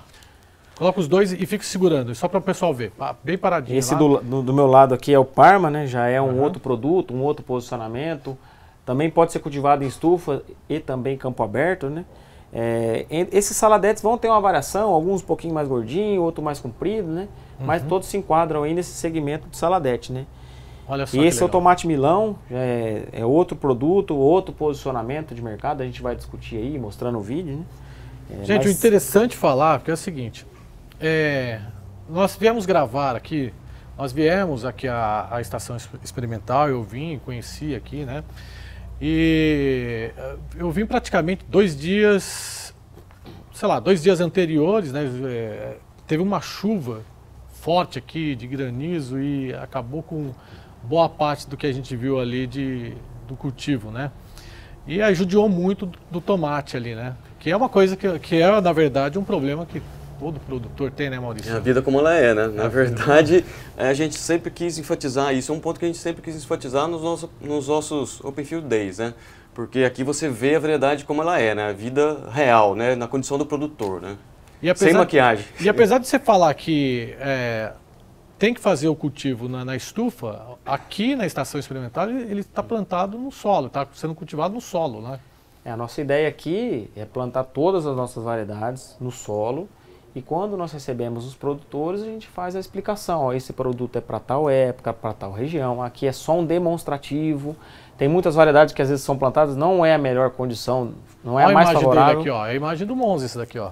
[SPEAKER 1] Coloca os dois e fica segurando, só para o pessoal ver, bem paradinho. Esse do,
[SPEAKER 2] do, do, meu lado aqui é o Parma, né? Já é um uhum. outro produto, um outro posicionamento. Também pode ser cultivado em estufa e também campo aberto, né? É, esses saladetes vão ter uma variação, alguns um pouquinho mais gordinho, outro mais comprido, né? Uhum. Mas todos se enquadram aí nesse segmento de saladete, né? Olha só e esse é o tomate milão, é, é outro produto, outro posicionamento de mercado, a gente vai discutir aí, mostrando o vídeo, né? É, gente, mas... o
[SPEAKER 1] interessante falar, porque é o seguinte, é, nós viemos gravar aqui, nós viemos aqui à, à estação experimental, eu vim, conheci aqui, né? E eh, eu vim praticamente dois dias, sei lá, dois dias anteriores, né? Eh, teve uma chuva forte aqui de granizo e acabou com boa parte do que a gente viu ali de, do cultivo, né? E ajudou muito do tomate ali, né? Que é uma coisa que, que é, na verdade, um problema que todo produtor tem, né, Maurício? É a vida
[SPEAKER 3] como ela é, né? Na é. verdade, é, a gente sempre quis enfatizar isso, é um ponto que a gente sempre quis enfatizar nos, nos nossos Open Field Days, né? Porque aqui você vê a verdade como ela é, né? A vida real, né? Na condição do produtor, né? Apesar, Sem maquiagem. E apesar
[SPEAKER 1] de você falar que é, tem que fazer o cultivo na, na, estufa, aqui na estação experimental ele está plantado no solo, está sendo cultivado no solo, né? É, a nossa ideia aqui é plantar todas as nossas
[SPEAKER 2] variedades no solo e quando nós recebemos os produtores, a gente faz a explicação. Ó, esse produto é para tal época, para tal região. Aqui é só um demonstrativo. Tem muitas
[SPEAKER 1] variedades que às vezes são plantadas, não é a melhor condição, não é a mais favorável. Aqui, ó, é a imagem do Monza, esse daqui, ó.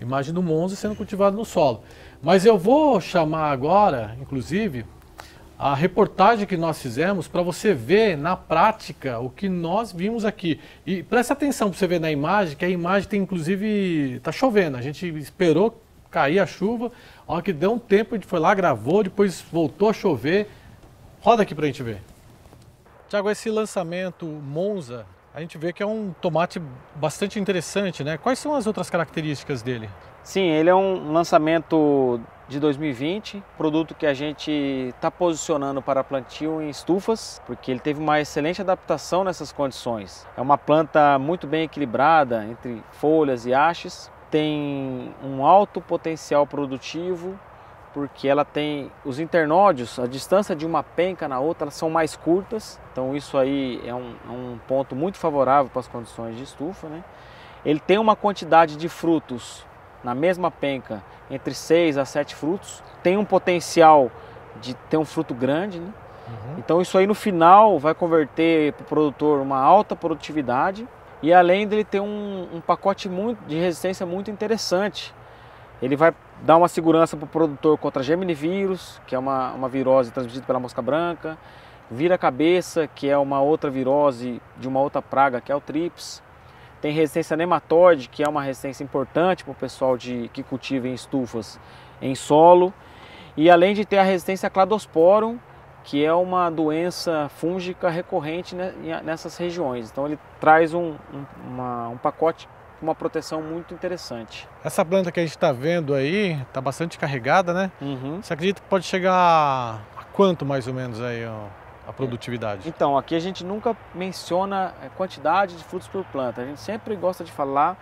[SPEAKER 1] Imagem do Monza sendo cultivado no solo. Mas eu vou chamar agora, inclusive, a reportagem que nós fizemos para você ver na prática o que nós vimos aqui. E presta atenção para você ver na imagem, que a imagem tem inclusive. está chovendo. A gente esperou cair a chuva, a hora que deu um tempo, a gente foi lá, gravou, depois voltou a chover. Roda aqui para a gente ver. Tiago, esse lançamento Monza, a gente vê que é um tomate bastante interessante, né? Quais são as outras características dele?
[SPEAKER 2] Sim, ele é um lançamento de 2020, produto que a gente está posicionando para plantio em estufas, porque ele teve uma excelente adaptação nessas condições. É uma planta muito bem equilibrada entre folhas e hastes, tem um alto potencial produtivo, porque ela tem os internódios, a distância de uma penca na outra, elas são mais curtas, então isso aí é um, é um ponto muito favorável para as condições de estufa. Né? Ele tem uma quantidade de frutos na mesma penca entre 6 a 7 frutos, tem um potencial de ter um fruto grande. Né? Uhum. Então isso aí no final vai converter para o produtor uma alta produtividade e além dele ter um, um pacote muito, de resistência muito interessante. Ele vai dar uma segurança para o produtor contra geminivírus, que é uma, uma virose transmitida pela mosca branca, vira-cabeça, que é uma outra virose de uma outra praga, que é o trips. Tem resistência nematóide, que é uma resistência importante para o pessoal de, que cultiva em estufas em solo. E além de ter a resistência cladosporum, que é uma doença fúngica recorrente nessas regiões. Então ele traz um, um, uma, um pacote com uma proteção muito interessante.
[SPEAKER 1] Essa planta que a gente está vendo aí está bastante carregada, né? Uhum. Você acredita que pode chegar a quanto mais ou menos aí? Ó? a produtividade? Então, aqui a gente nunca
[SPEAKER 2] menciona eh, quantidade de frutos por planta, a gente sempre gosta de falar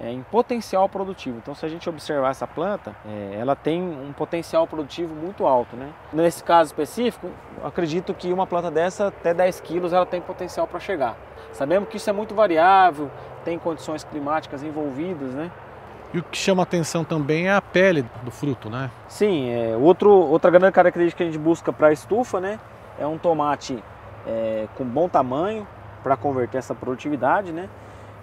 [SPEAKER 2] é, em potencial produtivo. Então, se a gente observar essa planta, é, ela tem um potencial produtivo muito alto. Né? Nesse caso específico, acredito que uma planta dessa, até 10 quilos, ela tem potencial para chegar. Sabemos que isso é muito variável, tem condições climáticas envolvidas, né?
[SPEAKER 1] E o que chama atenção também é a pele do fruto, né? Sim, é, outro, outra grande
[SPEAKER 2] característica que a gente busca para a estufa, né? É um tomate é, com bom tamanho para converter essa produtividade, né?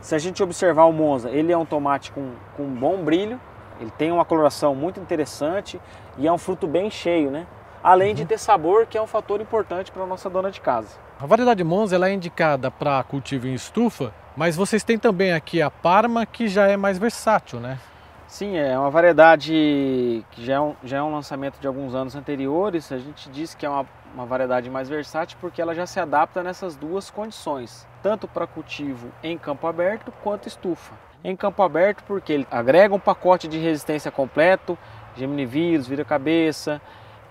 [SPEAKER 2] Se a gente observar o Monza, ele é um tomate com, com bom brilho, ele tem uma coloração muito interessante e é um fruto bem cheio, né? Além uhum. de ter sabor, que é um fator importante para a nossa dona de casa.
[SPEAKER 1] A variedade Monza ela é indicada para cultivo em estufa, mas vocês têm também aqui a Parma, que já é mais versátil, né?
[SPEAKER 2] Sim, é uma variedade que já é um, já é um lançamento de alguns anos anteriores. A gente diz que é uma uma variedade mais versátil porque ela já se adapta nessas duas condições, tanto para cultivo em campo aberto quanto estufa. Em campo aberto porque ele agrega um pacote de resistência completo, geminivírus, vira-cabeça,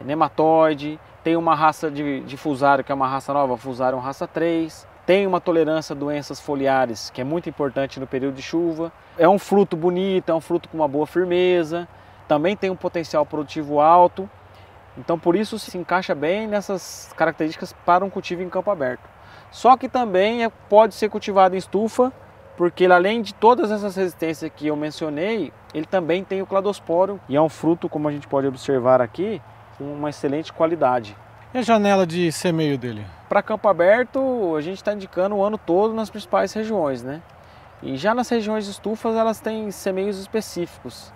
[SPEAKER 2] nematóide, tem uma raça de, de fusário que é uma raça nova, fusário é raça 3, tem uma tolerância a doenças foliares que é muito importante no período de chuva, é um fruto bonito, é um fruto com uma boa firmeza, também tem um potencial produtivo alto então por isso se encaixa bem nessas características para um cultivo em campo aberto. Só que também é, pode ser cultivado em estufa, porque ele, além de todas essas resistências que eu mencionei, ele também tem o cladosporo e é um fruto, como a gente pode observar aqui, com uma excelente qualidade.
[SPEAKER 1] E a janela de semeio dele?
[SPEAKER 2] Para campo aberto, a gente está indicando o ano todo nas principais regiões, né? E já nas regiões de estufas, elas têm semeios específicos.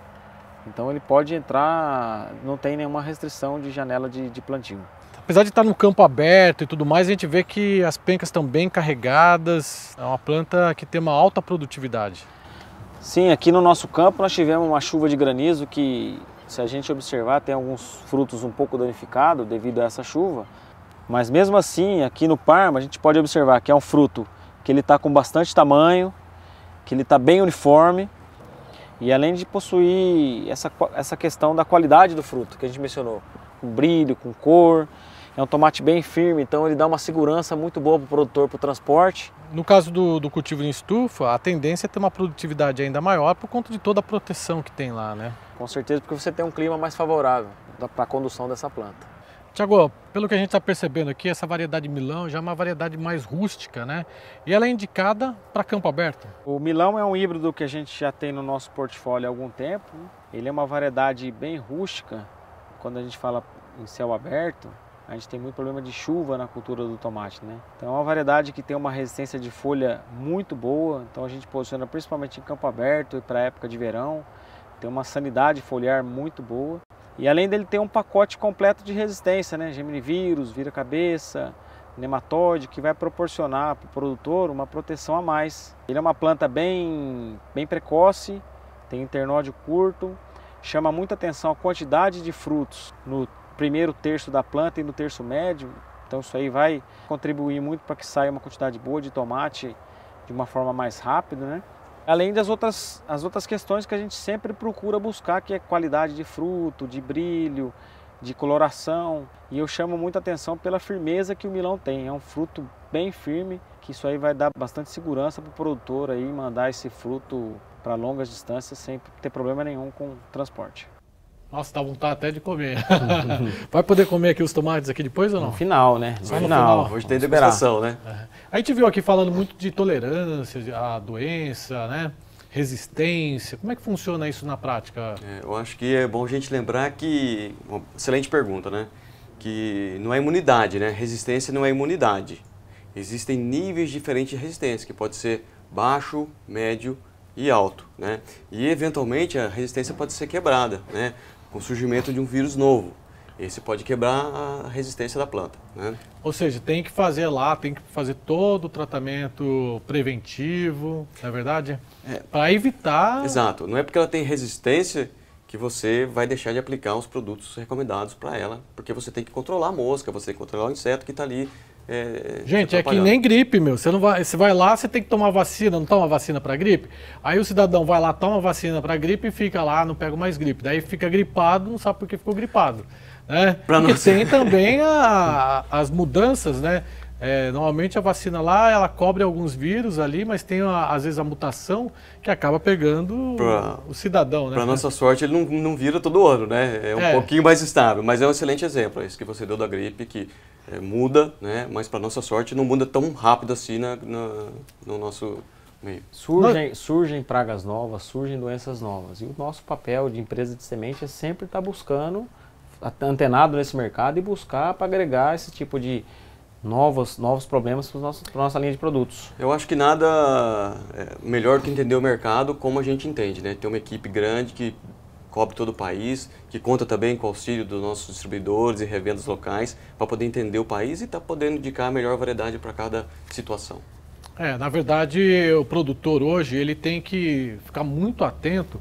[SPEAKER 2] Então ele pode entrar, não tem nenhuma restrição de janela de, de plantio.
[SPEAKER 1] Apesar de estar no campo aberto e tudo mais, a gente vê que as pencas estão bem carregadas, é uma planta que tem uma alta produtividade. Sim, aqui no nosso campo
[SPEAKER 2] nós tivemos uma chuva de granizo que, se a gente observar, tem alguns frutos um pouco danificados devido a essa chuva. Mas mesmo assim, aqui no Parma, a gente pode observar que é um fruto que ele está com bastante tamanho, que ele está bem uniforme, e além de possuir essa, essa questão da qualidade do fruto que a gente mencionou, com brilho, com cor, é um tomate bem firme, então ele dá uma segurança muito boa para o produtor, para o transporte.
[SPEAKER 1] No caso do, do, cultivo em estufa, a tendência é ter uma produtividade ainda maior por conta de toda a proteção que tem lá, né?
[SPEAKER 2] Com certeza, porque você tem um clima mais favorável para a condução dessa planta.
[SPEAKER 1] Tiago, pelo que a gente está percebendo aqui, essa variedade Milão já é uma variedade mais rústica, né? E ela é indicada para campo aberto. O Milão é um híbrido que a gente já tem no nosso portfólio
[SPEAKER 2] há algum tempo. Né? Ele é uma variedade bem rústica. Quando a gente fala em céu aberto, a gente tem muito problema de chuva na cultura do tomate, né? Então é uma variedade que tem uma resistência de folha muito boa. Então a gente posiciona principalmente em campo aberto e para época de verão. Tem uma sanidade foliar muito boa. E além dele ter um pacote completo de resistência, né? Geminivírus, vira-cabeça, nematóide, que vai proporcionar para o produtor uma proteção a mais. Ele é uma planta bem, bem precoce, tem internódio curto, chama muita atenção a quantidade de frutos no primeiro terço da planta e no terço médio. Então isso aí vai contribuir muito para que saia uma quantidade boa de tomate de uma forma mais rápida, né? Além das outras, as outras questões que a gente sempre procura buscar, que é qualidade de fruto, de brilho, de coloração. E eu chamo muita atenção pela firmeza que o milão tem. É um fruto bem firme, que isso aí vai dar bastante segurança para o produtor aí mandar esse fruto para longas distâncias sem
[SPEAKER 1] ter problema nenhum com o transporte. Nossa, dá vontade até de comer. <laughs> Vai poder comer aqui os tomates aqui depois ou não? No final, né? No, no final. final. Hoje tem liberação, né? É. A gente viu aqui falando muito de tolerância à ah, doença, né? Resistência. Como é que funciona isso na prática? É,
[SPEAKER 3] eu acho que é bom a gente lembrar que... Uma excelente pergunta, né? Que não é imunidade, né? Resistência não é imunidade. Existem níveis diferentes de resistência, que pode ser baixo, médio e alto, né? E eventualmente a resistência pode ser quebrada, né? com o surgimento de um vírus novo. Esse pode quebrar a resistência da planta. Né?
[SPEAKER 1] Ou seja, tem que fazer lá, tem que fazer todo o tratamento preventivo, não é verdade? É. Para evitar.
[SPEAKER 3] Exato. Não é porque ela tem resistência que você vai deixar de aplicar os produtos recomendados para ela, porque você tem que controlar a mosca, você tem que controlar o inseto que está ali é, Gente, é que nem
[SPEAKER 1] gripe, meu. Você, não vai, você vai lá, você tem que tomar vacina, não toma vacina para gripe? Aí o cidadão vai lá, toma vacina para gripe e fica lá, não pega mais gripe. Daí fica gripado, não sabe por que ficou gripado. Né? Porque ser... tem também a, as mudanças, né? É, normalmente a vacina lá, ela cobre alguns vírus ali, mas tem uma, às vezes a mutação que acaba pegando pra, o cidadão, né? Para nossa
[SPEAKER 3] sorte, ele não, não vira todo ano, né? É um é. pouquinho mais estável, mas é um excelente exemplo esse é que você deu da gripe, que é, muda, né? mas para nossa sorte não muda tão rápido assim na, na no nosso meio.
[SPEAKER 2] Surgem, surgem pragas novas, surgem doenças novas. E o nosso papel de empresa de semente é sempre estar tá buscando, antenado nesse mercado e buscar para agregar esse tipo de novos, novos problemas para a nossa linha de produtos.
[SPEAKER 3] Eu acho que nada é melhor que entender o mercado como a gente entende. Né? Ter uma equipe grande que cobre todo o país, que conta também com o auxílio dos nossos distribuidores e revendas locais, para poder entender o país e estar tá podendo indicar a melhor variedade para cada situação.
[SPEAKER 1] É, na verdade, o produtor hoje ele tem que ficar muito atento,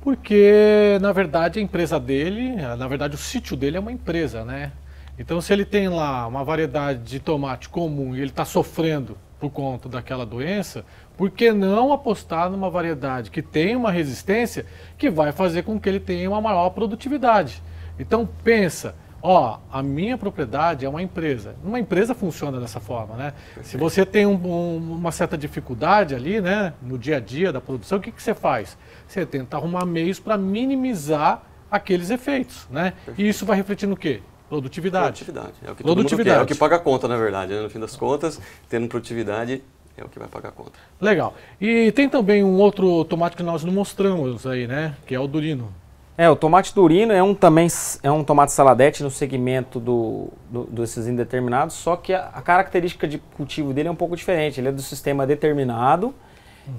[SPEAKER 1] porque na verdade a empresa dele, na verdade o sítio dele é uma empresa, né? Então se ele tem lá uma variedade de tomate comum e ele está sofrendo por conta daquela doença, por que não apostar numa variedade que tem uma resistência que vai fazer com que ele tenha uma maior produtividade? Então pensa, ó, a minha propriedade é uma empresa. Uma empresa funciona dessa forma, né? Perfeito. Se você tem um, um, uma certa dificuldade ali, né, no dia a dia da produção, o que, que você faz? Você tenta arrumar meios para minimizar aqueles efeitos, né? Perfeito. E isso vai refletir no quê? Produtividade. Produtividade. É o que produtividade. Quer, é o que
[SPEAKER 3] paga a conta, na verdade. Né? No fim das contas, tendo produtividade é o que vai pagar a conta.
[SPEAKER 1] Legal. E tem também um outro tomate que nós não mostramos aí, né? Que é o Durino. É, o tomate Durino é um também é um tomate saladete no segmento
[SPEAKER 2] do, do desses indeterminados, só que a, a, característica de cultivo dele é um pouco diferente. Ele é do sistema determinado.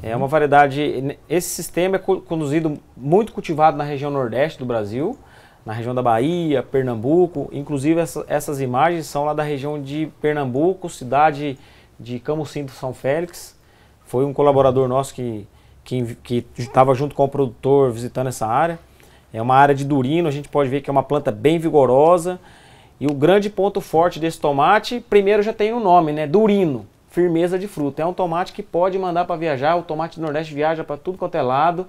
[SPEAKER 2] É uhum. É uma variedade. Esse sistema é conduzido muito cultivado na região nordeste do Brasil na região da Bahia, Pernambuco. Inclusive, essa, essas imagens são lá da região de Pernambuco, cidade de Camusim do São Félix. Foi um colaborador nosso que que estava junto com o produtor visitando essa área. É uma área de durino, a gente pode ver que é uma planta bem vigorosa. E o grande ponto forte desse tomate, primeiro já tem o um nome, né? Durino, firmeza de fruta. É um tomate que pode mandar para viajar, o tomate do Nordeste viaja para tudo quanto é lado.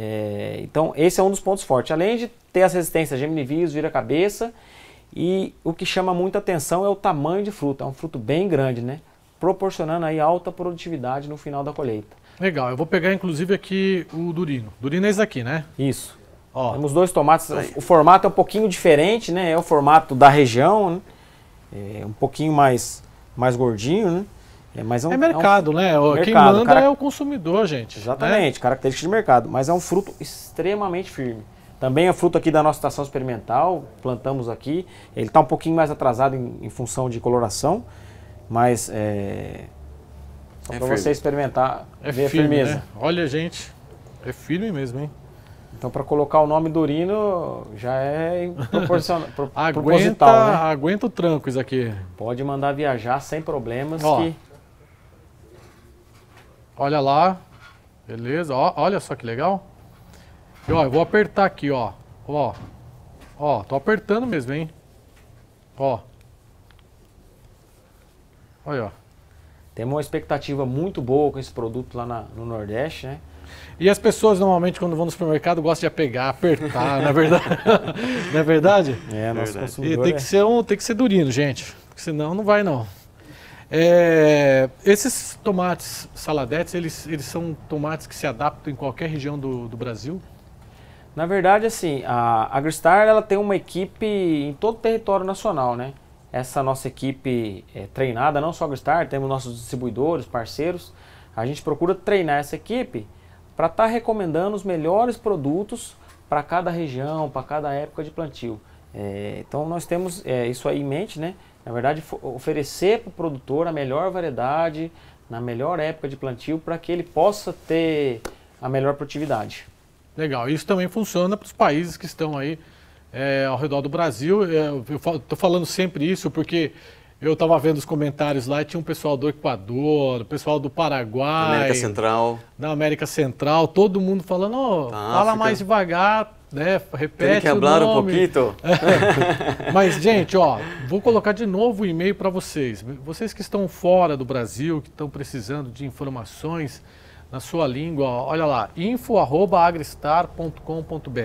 [SPEAKER 2] É, então, esse é um dos pontos fortes. Além de ter as resistências geminivírus, vira-cabeça, e o que chama muita atenção é o tamanho de fruto É um fruto bem grande, né? Proporcionando aí alta produtividade no final da colheita.
[SPEAKER 1] Legal, eu vou pegar inclusive aqui o Durino. Durino é esse aqui né? Isso. Ó. Temos dois tomates. O, o formato é um pouquinho diferente, né? É o formato da
[SPEAKER 2] região, né? É um pouquinho mais, mais gordinho, né? É, mas é, um, é mercado, é um, né? É mercado, Quem manda cara... é o
[SPEAKER 1] consumidor, gente. Né? Exatamente,
[SPEAKER 2] né? característica de mercado. Mas é um fruto extremamente firme. Também é fruto aqui da nossa estação experimental, plantamos aqui. Ele está um pouquinho mais atrasado em, em função de coloração, mas é, só é para você experimentar, é ver firme, a firmeza. Né?
[SPEAKER 1] Olha, gente, é firme mesmo, hein?
[SPEAKER 2] Então, para colocar o nome urino, já é proporcional, <laughs> pro, aguenta, proposital, né?
[SPEAKER 1] Aguenta o tranco isso aqui. Pode mandar viajar sem problemas Ó, que... Olha lá. Beleza, ó, olha só que legal. E ó, eu vou apertar aqui, ó. Ó. Ó, tô apertando mesmo, hein. Ó. Olha, ó. Temos uma expectativa muito boa com esse produto lá na, no Nordeste, né? E as pessoas normalmente quando vão no supermercado gostam de pegar, apertar, <laughs> na é verdade. <laughs> não é verdade? É, nosso é verdade. consumidor. E tem é que ser um, tem que ser durinho, gente, porque senão não vai não. É, esses tomates saladetes, eles, eles são tomates que se adaptam em qualquer região do, do Brasil? Na verdade, assim, a AgriStar ela tem uma equipe em todo o território
[SPEAKER 2] nacional, né? Essa nossa equipe é treinada, não só a AgriStar, temos nossos distribuidores, parceiros. A gente procura treinar essa equipe para estar tá recomendando os melhores produtos para cada região, para cada época de plantio. É, então nós temos é, isso aí em mente, né? Na verdade, oferecer para o produtor a melhor variedade,
[SPEAKER 1] na melhor época de plantio, para que ele possa ter a melhor produtividade. Legal, isso também funciona para os países que estão aí é, ao redor do Brasil. É, eu estou falando sempre isso porque eu estava vendo os comentários lá e tinha um pessoal do Equador, o pessoal do Paraguai. Da América Central. Da América Central, todo mundo falando, oh, fala mais devagar, né? Repete Tem que hablar um pouquinho. <laughs> Mas, gente, ó, vou colocar de novo o e-mail para vocês. Vocês que estão fora do Brasil, que estão precisando de informações na sua língua, olha lá, info.agristar.com.br.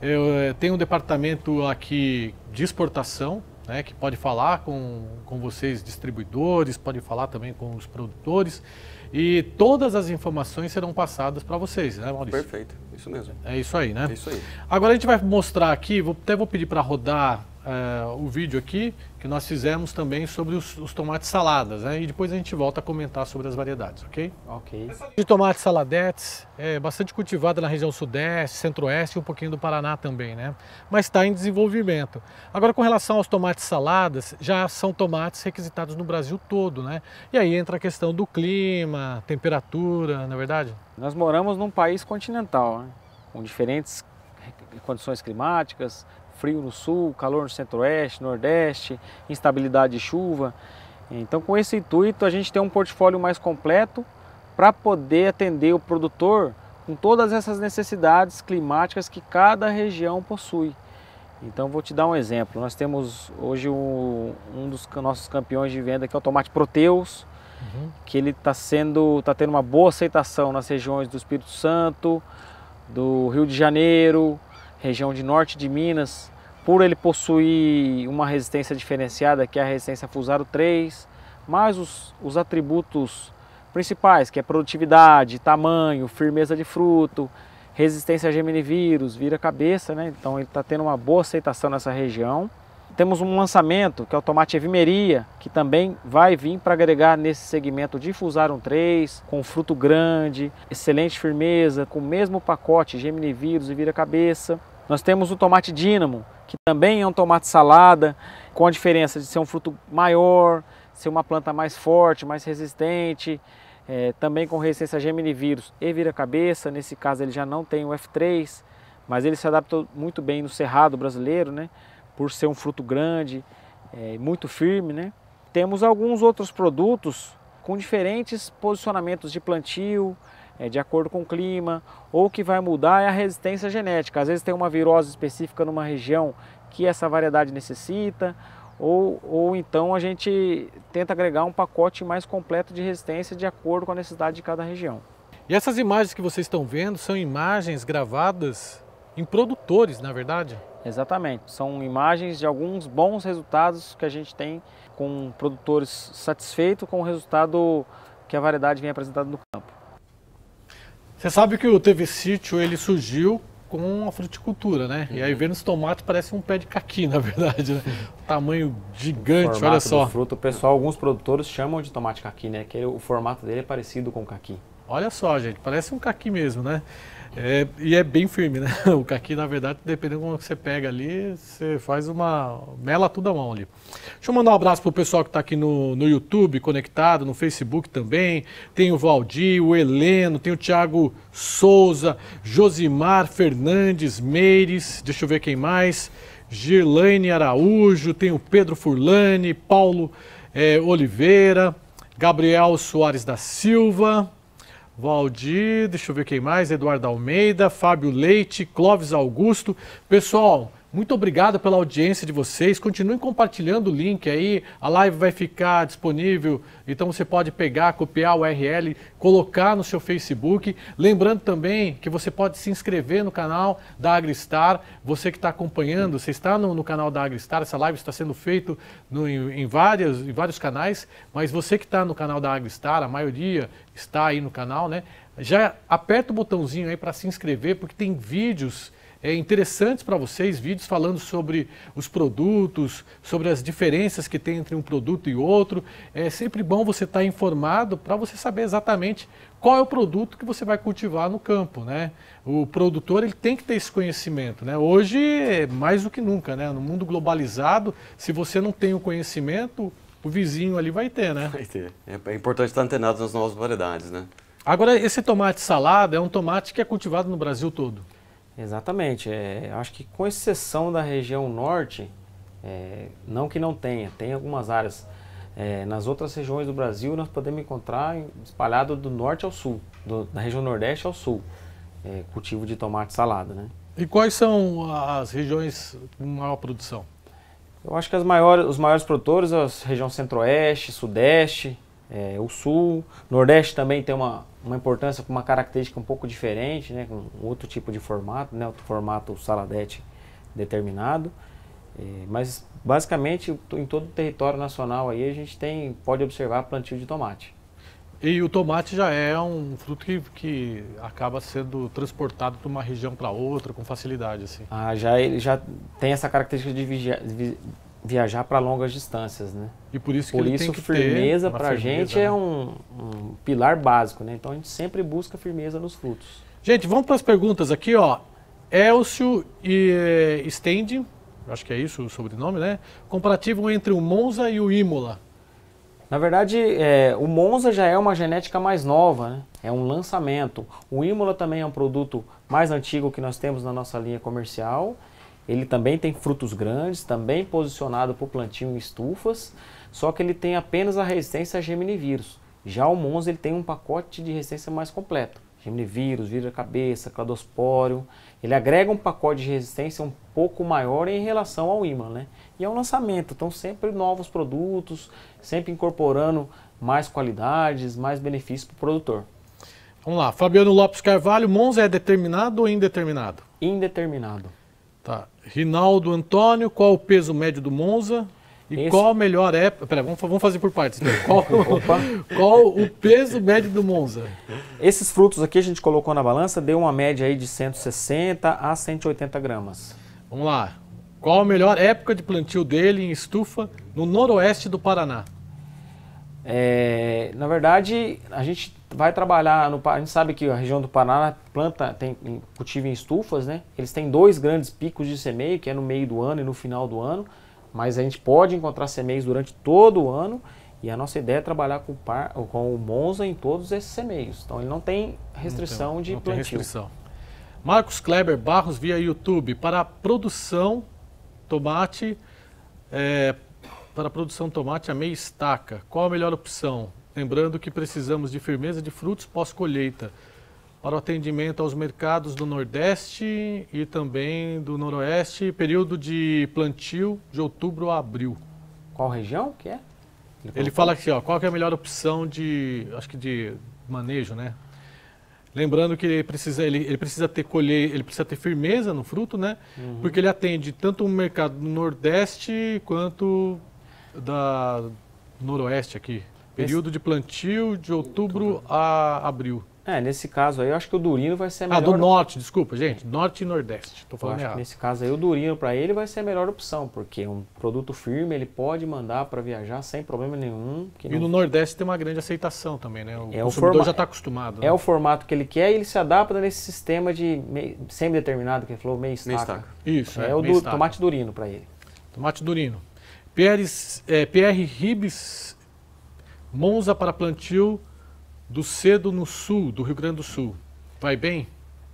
[SPEAKER 1] Eh, Tem um departamento aqui de exportação, né, que pode falar com, com vocês, distribuidores, pode falar também com os produtores. E todas as informações serão passadas para vocês, né, Maurício? Perfeito. Isso mesmo. É isso aí, né? É isso aí. Agora a gente vai mostrar aqui, vou, até vou pedir para rodar uh, o vídeo aqui que nós fizemos também sobre os, os tomates saladas, né? E depois a gente volta a comentar sobre as variedades, ok? Ok. De tomate saladetes, é bastante cultivada na região sudeste, centro-oeste e um pouquinho do Paraná também, né? Mas está em desenvolvimento. Agora, com relação aos tomates saladas, já são tomates requisitados no Brasil todo, né? E aí entra a questão do clima, temperatura, não é verdade?
[SPEAKER 2] Nós moramos num país continental, né? com diferentes condições climáticas, frio no sul, calor no centro-oeste, nordeste, instabilidade de chuva. Então, com esse intuito, a gente tem um portfólio mais completo para poder atender o produtor com todas essas necessidades climáticas que cada região possui. Então, vou te dar um exemplo. Nós temos hoje um, um dos nossos campeões de venda que é o tomate Proteus, uhum. que ele está sendo, tá tendo uma boa aceitação nas regiões do Espírito Santo, do Rio de Janeiro, região de norte de Minas, por ele possuir uma resistência diferenciada, que é a resistência Fusaro 3, mais os, os atributos principais, que é produtividade, tamanho, firmeza de fruto, resistência a geminivírus, vira cabeça, né? Então ele está tendo uma boa aceitação nessa região. Temos um lançamento que é o tomate evimeria, que também vai vir para agregar nesse segmento de Fusarum 3, com fruto grande, excelente firmeza, com o mesmo pacote geminivírus e vira cabeça. Nós temos o tomate dínamo, que também é um tomate salada, com a diferença de ser um fruto maior, ser uma planta mais forte, mais resistente, é, também com resistência a geminivírus e vira-cabeça. Nesse caso ele já não tem o F3, mas ele se adaptou muito bem no cerrado brasileiro, né? Por ser um fruto grande, é, muito firme, né? Temos alguns outros produtos com diferentes posicionamentos de plantio, é, de acordo com o clima, ou o que vai mudar é a resistência genética. Às vezes tem uma virose específica numa região que essa variedade necessita, ou, ou então a gente tenta agregar um pacote mais completo de resistência de acordo com a necessidade de cada região.
[SPEAKER 1] E essas imagens que vocês estão vendo são imagens gravadas em produtores, na é verdade? Exatamente. São imagens de alguns bons
[SPEAKER 2] resultados que a gente tem com produtores satisfeitos com o resultado que a variedade vem apresentando no campo.
[SPEAKER 1] Você sabe que o TV Sítio ele surgiu com a fruticultura, né? Uhum. E aí uhum. vendo os tomates parece um pé de caqui, <laughs> na verdade, né? tamanho gigante, olha só. Do fruto,
[SPEAKER 2] o pessoal, alguns produtores chamam de tomate caqui, né? Que o
[SPEAKER 1] formato dele é parecido com o caqui. Olha só, gente, parece um caqui mesmo, né? É, e é bem firme, né? <laughs> O caqui, na verdade, dependendo de como você pega ali, você faz uma mela tudo a mão ali. Deixa eu mandar um abraço pro pessoal que está aqui no, no YouTube conectado, no Facebook também. Tem o Valdir, o Heleno, tem o Thiago Souza, Josimar Fernandes Meires, deixa eu ver quem mais. Girlaine Araújo, tem o Pedro Furlane, Paulo é, Oliveira, Gabriel Soares da Silva. Valdir, deixa eu ver quem mais, Eduardo Almeida, Fábio Leite, Clóvis Augusto. Pessoal, muito obrigado pela audiência de vocês. Continuem compartilhando o link aí. A live vai ficar disponível, então você pode pegar, copiar o URL, colocar no seu Facebook. Lembrando também que você pode se inscrever no canal da AgriStar. Você que está acompanhando, você está no, no, canal da AgriStar. Essa live está sendo feita em, em, em vários canais, mas você que está no canal da AgriStar, a maioria está aí no canal, né? Já aperta o botãozinho aí para se inscrever, porque tem vídeos é, interessantes para vocês, vídeos falando sobre os produtos, sobre as diferenças que tem entre um produto e outro. É sempre bom você estar tá informado para você saber exatamente qual é o produto que você vai cultivar no campo, né? O produtor ele tem que ter esse conhecimento, né? Hoje mais do que nunca, né? No mundo globalizado, se você não tem o conhecimento, o vizinho ali vai ter, né?
[SPEAKER 3] Vai ter. É, é importante estar antenado nas novas variedades, né?
[SPEAKER 1] Agora, esse tomate salada é um tomate que é cultivado no Brasil todo.
[SPEAKER 2] Exatamente. É, acho que com exceção da região norte, é, não que não tenha, tem algumas áreas. É, nas outras regiões do Brasil nós podemos encontrar espalhado do norte ao sul, do, da região nordeste ao sul, é, cultivo de tomate salada. Né?
[SPEAKER 1] E quais são as regiões com maior produção? Eu acho
[SPEAKER 2] que as maiores, os maiores produtores são a região centro-oeste, sudeste, é, o sul. Nordeste também tem uma, uma importância com uma característica um pouco diferente, né, com outro tipo de formato, né, outro formato Saladete determinado. É, mas
[SPEAKER 1] basicamente em todo o território nacional aí a gente tem pode observar plantio de tomate. E o tomate já é um fruto que, que acaba sendo transportado de uma região para outra com facilidade assim.
[SPEAKER 2] Ah, já ele já tem essa característica de, viajar para longas distâncias, né? E por isso que por isso firmeza para a gente é né? é
[SPEAKER 1] um, um, pilar básico, né? Então a gente sempre busca firmeza nos frutos. Gente, vamos para as perguntas aqui, ó. Elcio e eh, Stende, acho que é isso o sobrenome, né? Comparativo entre o Monza e o Imola. Na verdade, é, o Monza já é uma
[SPEAKER 2] genética mais nova, né? é um lançamento. O Imola também é um produto mais antigo que nós temos na nossa linha comercial ele também tem frutos grandes, também posicionado para o plantio em estufas, só que ele tem apenas a resistência a geminivírus. Já o Monza ele tem um pacote de resistência mais completo. Geminivírus, vírus da cabeça cladospóreo. Ele agrega um pacote de resistência um pouco maior em relação ao ímã, né? E é um lançamento, então sempre novos produtos, sempre incorporando mais qualidades, mais
[SPEAKER 1] benefícios para o produtor. Vamos lá, Fabiano Lopes Carvalho, Monza é determinado ou indeterminado? Indeterminado. Tá. Rinaldo Antônio, qual o peso médio do Monza? E Esse... qual a melhor época? Pera, vamos, vamos fazer por partes. Então. <laughs> Qual, qual, o
[SPEAKER 2] peso médio do Monza? Esses frutos aqui a gente colocou na balança, deu uma média aí de 160
[SPEAKER 1] a 180 gramas. Vamos lá. Qual a melhor época de plantio dele em estufa no noroeste do Paraná? É, na verdade,
[SPEAKER 2] a gente vai trabalhar no a gente sabe que a região do Paraná planta tem cultiva em estufas, né? Eles têm dois grandes picos de semeio, que é no meio do ano e no final do ano, mas a gente pode encontrar semeios durante todo o ano e a nossa ideia é trabalhar com o, par, com o Monza
[SPEAKER 1] em todos esses semeios. Então ele não tem restrição não tem, de não plantio. Tem restrição. Marcos Kleber Barros via YouTube para a produção tomate é, para a produção tomate a meia estaca. Qual a melhor opção? Lembrando que precisamos de firmeza de frutos pós-colheita para o atendimento aos mercados do Nordeste e também do Noroeste, período de plantio de outubro a abril. Qual região
[SPEAKER 2] que é? Ele, Ele fala
[SPEAKER 1] aqui, ó, qual é a melhor opção de, acho que de manejo, né? Lembrando que ele precisa, ele, ele, precisa ter colher, ele precisa ter firmeza no fruto, né? Uhum. Porque ele atende tanto o mercado do Nordeste quanto da do Noroeste aqui. Período de plantio de outubro a abril. É, nesse caso aí, eu acho que o Durino vai ser a melhor. Ah, do norte, desculpa, gente. Norte e Nordeste. estou falando errado.
[SPEAKER 2] Nesse caso aí, o Durino para ele vai ser a melhor opção, porque um produto firme ele pode mandar para viajar sem problema nenhum. e não... no
[SPEAKER 1] Nordeste tem uma grande aceitação também, né? O é consumidor o forma... já está acostumado. Né?
[SPEAKER 2] É o formato que ele quer e ele se adapta nesse sistema de meio...
[SPEAKER 1] semi-determinado, que ele falou, meio estaca. Meio estaca. Isso, é, é, é o du... tomate Durino para ele. Tomate Durino. Pierre, é, Pierre Ribes Monza para plantio do cedo no sul, do Rio Grande do Sul. Vai bem?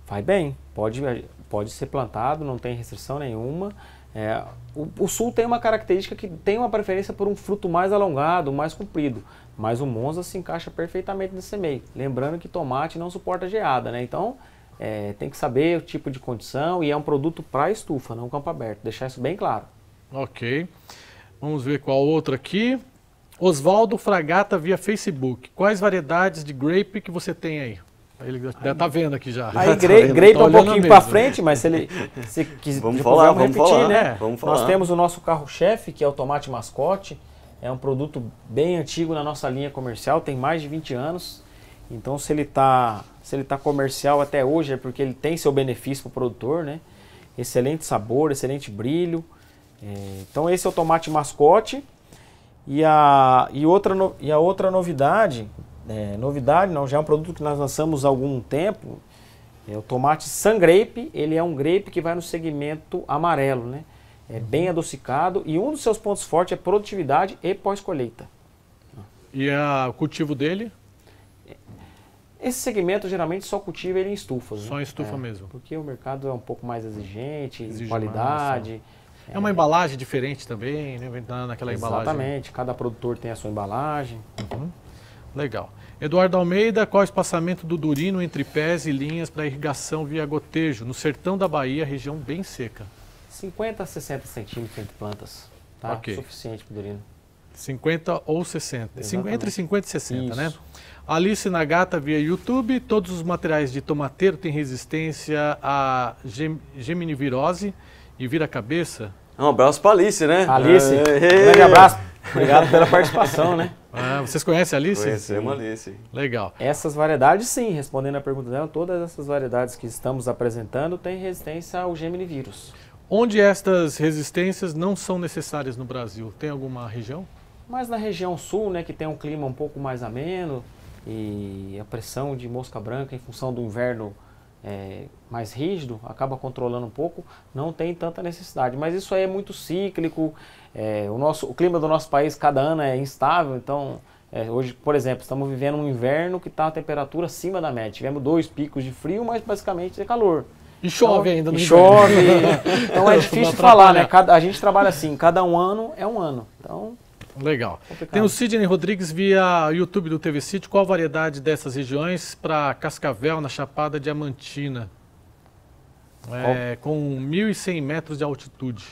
[SPEAKER 1] Vai bem. Pode,
[SPEAKER 2] pode ser plantado, não tem restrição nenhuma. É, o, o, sul tem uma característica que tem uma preferência por um fruto mais alongado, mais comprido, mas o Monza se encaixa perfeitamente nesse meio. Lembrando que tomate não suporta geada, né? Então é, tem que saber o tipo de
[SPEAKER 1] condição e é um produto para estufa, não campo aberto. Deixar isso bem claro. Ok. Vamos ver qual outro aqui. Oswaldo Fragata via Facebook. Quais variedades de grape que você tem aí? Ele já está vendo aqui já. Aí <laughs> tá grape, grape tá é um pouquinho para né? frente, mas se ele se quiser,
[SPEAKER 2] vamos falar, vamos repetir, falar, né? Vamos falar. Nós temos
[SPEAKER 1] o nosso carro-chefe, que é o
[SPEAKER 2] tomate mascote. É um produto bem antigo na nossa linha comercial, tem mais de 20 anos. Então se ele está se ele tá comercial até hoje é porque ele tem seu benefício para o produtor, né? Excelente sabor, excelente brilho. É, então esse é o tomate mascote. E a, e outra, no, e a outra novidade, é, novidade não, já é um produto que nós lançamos há algum tempo, é o tomate sun grape, ele é um grape que vai no segmento amarelo, né? É uhum. bem adocicado e um dos seus pontos fortes é produtividade e pós-colheita.
[SPEAKER 1] E o é cultivo dele? É,
[SPEAKER 2] esse segmento geralmente só cultiva ele em estufas. Só né? em estufa é, mesmo. porque o mercado
[SPEAKER 1] é um pouco mais exigente, Exige qualidade. Mais é uma embalagem diferente também, né? naquela Exatamente. embalagem. Exatamente, cada produtor tem a sua embalagem. Uhum. Legal. Eduardo Almeida, qual é o espaçamento do durino entre pés e linhas para irrigação via gotejo, no sertão da Bahia, região bem seca? 50 a 60 centímetros entre plantas, tá? Okay. Suficiente para o durino. 50 ou 60. Exatamente. Entre 50 e 60, né? Isso. né? Alice Nagata via YouTube. Todos os materiais de tomateiro têm resistência à gem, geminivirose e vira a cabeça.
[SPEAKER 3] É um abraço para Alice, né? Alice, um
[SPEAKER 1] grande abraço. Obrigado pela participação, né? Ah, vocês conhecem a Alice? Conhecemos a Alice.
[SPEAKER 2] Legal. Essas variedades, sim, respondendo a pergunta dela, todas essas variedades que estamos apresentando têm resistência ao geminivírus.
[SPEAKER 1] Onde estas resistências não são necessárias no Brasil? Tem alguma região? Mas na região sul, né, que tem um clima um pouco mais
[SPEAKER 2] ameno e a pressão de mosca branca em função do inverno é, mais rígido, acaba controlando um pouco, não tem tanta necessidade. Mas isso aí é muito cíclico, é, o, nosso, o clima do nosso país cada ano é instável, então é, hoje, por exemplo, estamos vivendo um inverno que está a temperatura acima da média. Tivemos dois picos de frio, mas basicamente é calor. E chove então, ainda no e chove. <laughs> então é difícil <laughs> falar, né? Cada, a gente trabalha assim, cada um ano é um
[SPEAKER 1] ano. Então Legal. Complicado. Tem o Sidney Rodrigues via YouTube do TV City. Qual a variedade dessas regiões para Cascavel, na Chapada Diamantina? É, com 1.100 metros de altitude.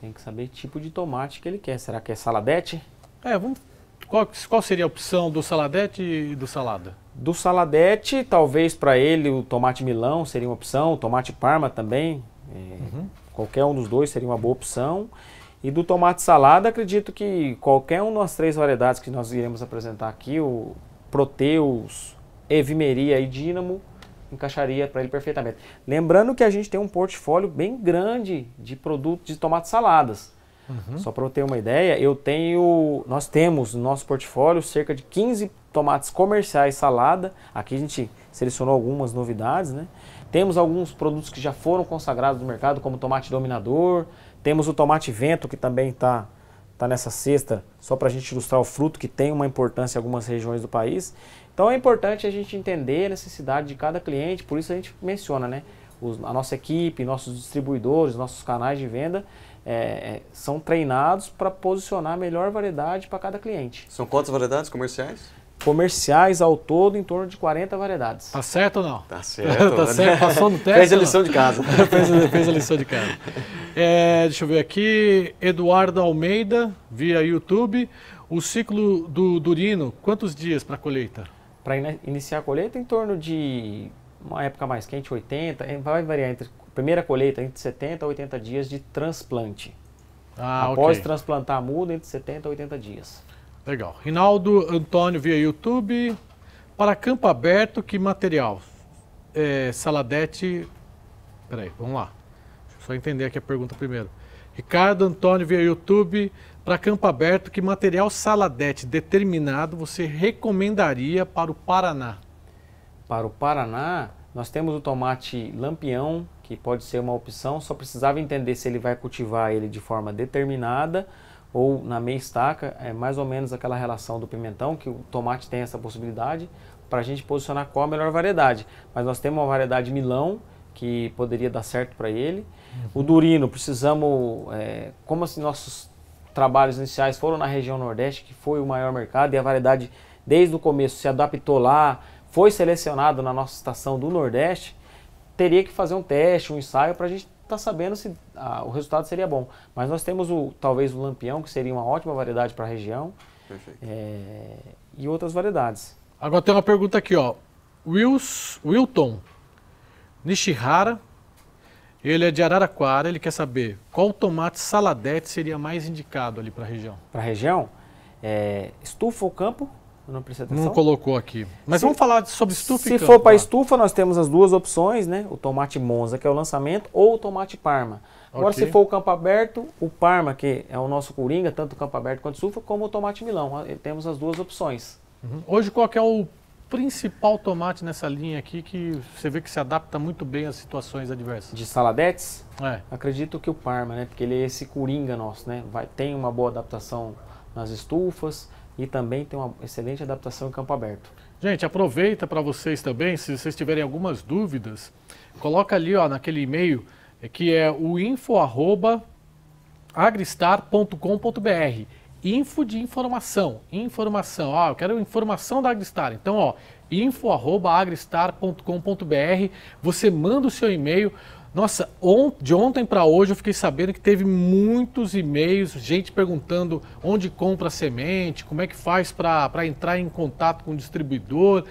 [SPEAKER 1] Tem que saber tipo de tomate que ele quer. Será que é saladete? É, vamos... qual, qual seria a opção do saladete e do salada?
[SPEAKER 2] Do saladete, talvez para ele o tomate milão seria uma opção, o tomate parma também.
[SPEAKER 3] É,
[SPEAKER 4] uhum.
[SPEAKER 2] Qualquer um dos dois seria uma boa opção. E do tomate salada, acredito que qualquer uma das três variedades que nós iremos apresentar aqui, o Proteus, Evimeria e Dínamo, encaixaria para ele perfeitamente. Lembrando que a gente tem um portfólio bem grande de produtos de tomates saladas. Uhum. Só para eu ter uma ideia, eu tenho, nós temos no nosso portfólio cerca de 15 tomates comerciais salada. Aqui a gente selecionou algumas novidades, né? Temos alguns produtos que já foram consagrados no mercado, como tomate dominador, temos o tomate vento, que também está tá nessa cesta, só para a gente ilustrar o fruto que tem uma importância em algumas regiões do país. Então é importante a gente entender a necessidade de cada cliente, por isso a gente menciona, né? Os, a nossa equipe, nossos distribuidores, nossos canais de venda é, é são treinados para posicionar a melhor variedade para cada cliente.
[SPEAKER 3] São quantas variedades comerciais? comerciais ao todo em torno de 40 variedades.
[SPEAKER 1] Tá certo ou não? Tá <laughs> certo. tá né? certo, passou no teste. <laughs> fez a lição de casa. <laughs> fez, a, fez, a lição de casa. É, deixa eu ver aqui, Eduardo Almeida, via YouTube. O ciclo do Durino, quantos dias para colheita? Para
[SPEAKER 2] in iniciar a colheita, em torno de uma época mais quente, 80, é, vai variar entre primeira colheita entre 70 a 80 dias de transplante. Ah, Após okay.
[SPEAKER 1] transplantar a muda, entre 70 a 80 dias. Legal. Rinaldo Antônio via YouTube. Para campo aberto, que material? É, Saladete. Peraí, vamos lá. Deixa eu só entender aqui a pergunta primeiro. Ricardo Antônio via YouTube. Para campo aberto, que material Saladete determinado você recomendaria para o Paraná?
[SPEAKER 2] Para o Paraná, nós temos o tomate lampião, que pode ser uma opção, só precisava entender se ele vai cultivar ele de forma determinada ou na meia estaca, é mais ou menos aquela relação do pimentão, que o tomate tem essa possibilidade, para a gente posicionar qual a melhor variedade. Mas nós temos uma variedade Milão, que poderia dar certo para ele. Uhum. O Durino, precisamos, é, como assim nossos trabalhos iniciais foram na região Nordeste, que foi o maior mercado, e a variedade desde o começo se adaptou lá, foi selecionado na nossa estação do Nordeste, teria que fazer um teste, um ensaio para a gente está sabendo se ah, o resultado seria bom. Mas nós temos o talvez o lampião, que seria uma ótima variedade para a região. É, e outras variedades.
[SPEAKER 1] Agora tem uma pergunta aqui, ó. Wills, Wilton Nishihara, ele é de Araraquara, ele quer saber qual tomate saladete seria mais indicado ali para a região. Para a região? É, estufa ou campo? não prestei atenção. Não colocou aqui. Mas se, vamos falar sobre estufa Se então. for para tá.
[SPEAKER 2] estufa, nós temos as duas opções, né? O tomate Monza, que é o lançamento, ou o tomate Parma. Agora, okay. se for o campo aberto, o Parma, que é o nosso coringa, tanto o campo
[SPEAKER 1] aberto quanto estufa, como o tomate Milão. Eh, temos as duas opções. Uhum. Hoje, qual é o principal tomate nessa linha aqui que você vê que se adapta muito bem às situações adversas? De
[SPEAKER 2] saladetes? É. Acredito que o Parma, né? Porque ele é esse coringa nosso, né? Vai, tem uma boa adaptação nas estufas, e também tem uma excelente adaptação em campo aberto.
[SPEAKER 1] Gente, aproveita para vocês também, se vocês tiverem algumas dúvidas, coloca ali ó, naquele e-mail eh, que é o info@agristar.com.br. Info de informação, informação. Ah, eu quero informação da Agristar. Então, ó, info@agristar.com.br. Você manda o seu e-mail nossa, on, de ontem para hoje eu fiquei sabendo que teve muitos e-mails, gente perguntando onde compra semente, como é que faz para entrar em contato com o distribuidor.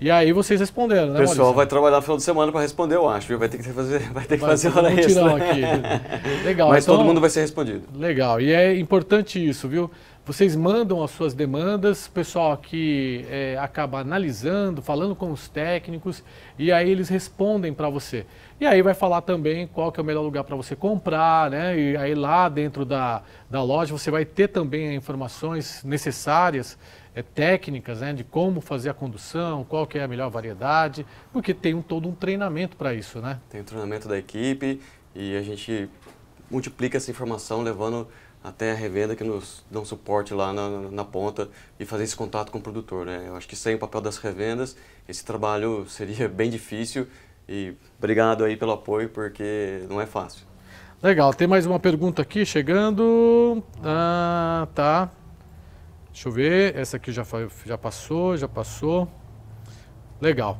[SPEAKER 1] E aí vocês responderam, né? O pessoal Maurício? vai
[SPEAKER 3] trabalhar no final de semana para responder, eu acho. Viu? Vai ter que fazer, <laughs> vai ter que vai fazer hora extra. Aqui. <laughs> Legal. Mas então, todo mundo vai ser respondido.
[SPEAKER 1] Legal. E é importante isso, viu? Vocês mandam as suas demandas, o pessoal aqui é, acaba analisando, falando com os técnicos e aí eles respondem para você. E aí vai falar também qual que é o melhor lugar para você comprar, né? E aí lá dentro da, da loja você vai ter também informações necessárias, é, técnicas, né? De como fazer a condução, qual que é a melhor variedade, porque tem um, todo um treinamento para isso, né?
[SPEAKER 3] Tem o treinamento da equipe e a gente multiplica essa informação levando até a revenda que nos dão suporte lá na, na, ponta e fazer esse contato com o produtor. Né? Eu acho que sem o papel das revendas, esse trabalho <laughs> seria bem difícil e obrigado aí pelo apoio, porque
[SPEAKER 1] não é fácil. Legal, tem mais uma pergunta aqui chegando. Ah, tá. Deixa eu ver, essa aqui já, já passou, já passou. Legal.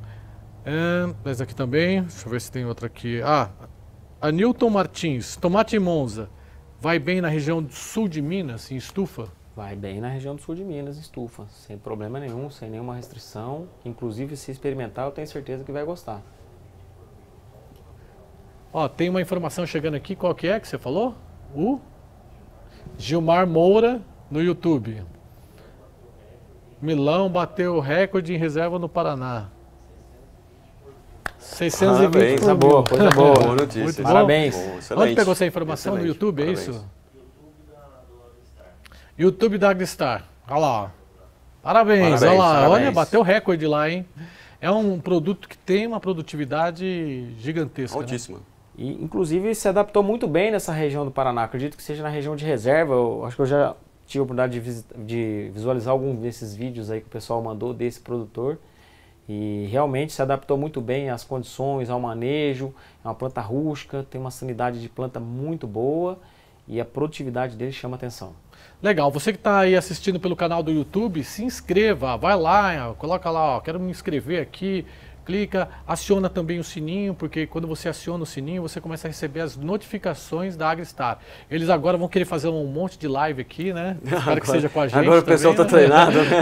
[SPEAKER 1] É, essa aqui também, deixa eu ver se tem outra aqui. Ah, a Newton Martins, Tomate Monza. Vai bem na região do sul de Minas, em estufa? Vai bem na região do sul de
[SPEAKER 2] Minas, estufa, sem problema nenhum, sem nenhuma restrição.
[SPEAKER 1] Inclusive, se experimentar, eu tenho certeza que vai gostar. Ó, tem uma informação chegando aqui, qual que é que você falou? O Gilmar Moura no YouTube. Milão bateu o recorde em reserva no Paraná. 620 Parabéns, coisa boa, coisa boa. <laughs> boa notícia. Muito bom. Parabéns. Bom, Onde pegou essa informação? Excelente. No YouTube, Parabéns. é isso? YouTube da Agristar. Olha lá. Parabéns, Parabéns olha lá. Parabéns. Olha, bateu recorde lá, hein? É um produto que tem uma produtividade gigantesca. Né? Altíssima. Né? E,
[SPEAKER 2] inclusive, se adaptou muito bem nessa região do Paraná. Acredito que seja na região de reserva. Eu, acho que eu já tive a oportunidade de, de visualizar algum desses vídeos aí que o pessoal mandou desse produtor. E realmente se adaptou muito bem às condições, ao manejo. É uma planta rústica,
[SPEAKER 1] tem uma sanidade de planta muito boa e a produtividade dele chama atenção. Legal, você que está aí assistindo pelo canal do YouTube, se inscreva, vai lá, coloca lá, ó, quero me inscrever aqui, clica, aciona também o sininho, porque quando você aciona o sininho, você começa a receber as notificações da AgriStar. Eles agora vão querer fazer um monte de live aqui, né? <laughs> Espero agora, que seja com a gente. Agora o pessoal está né? treinado, né?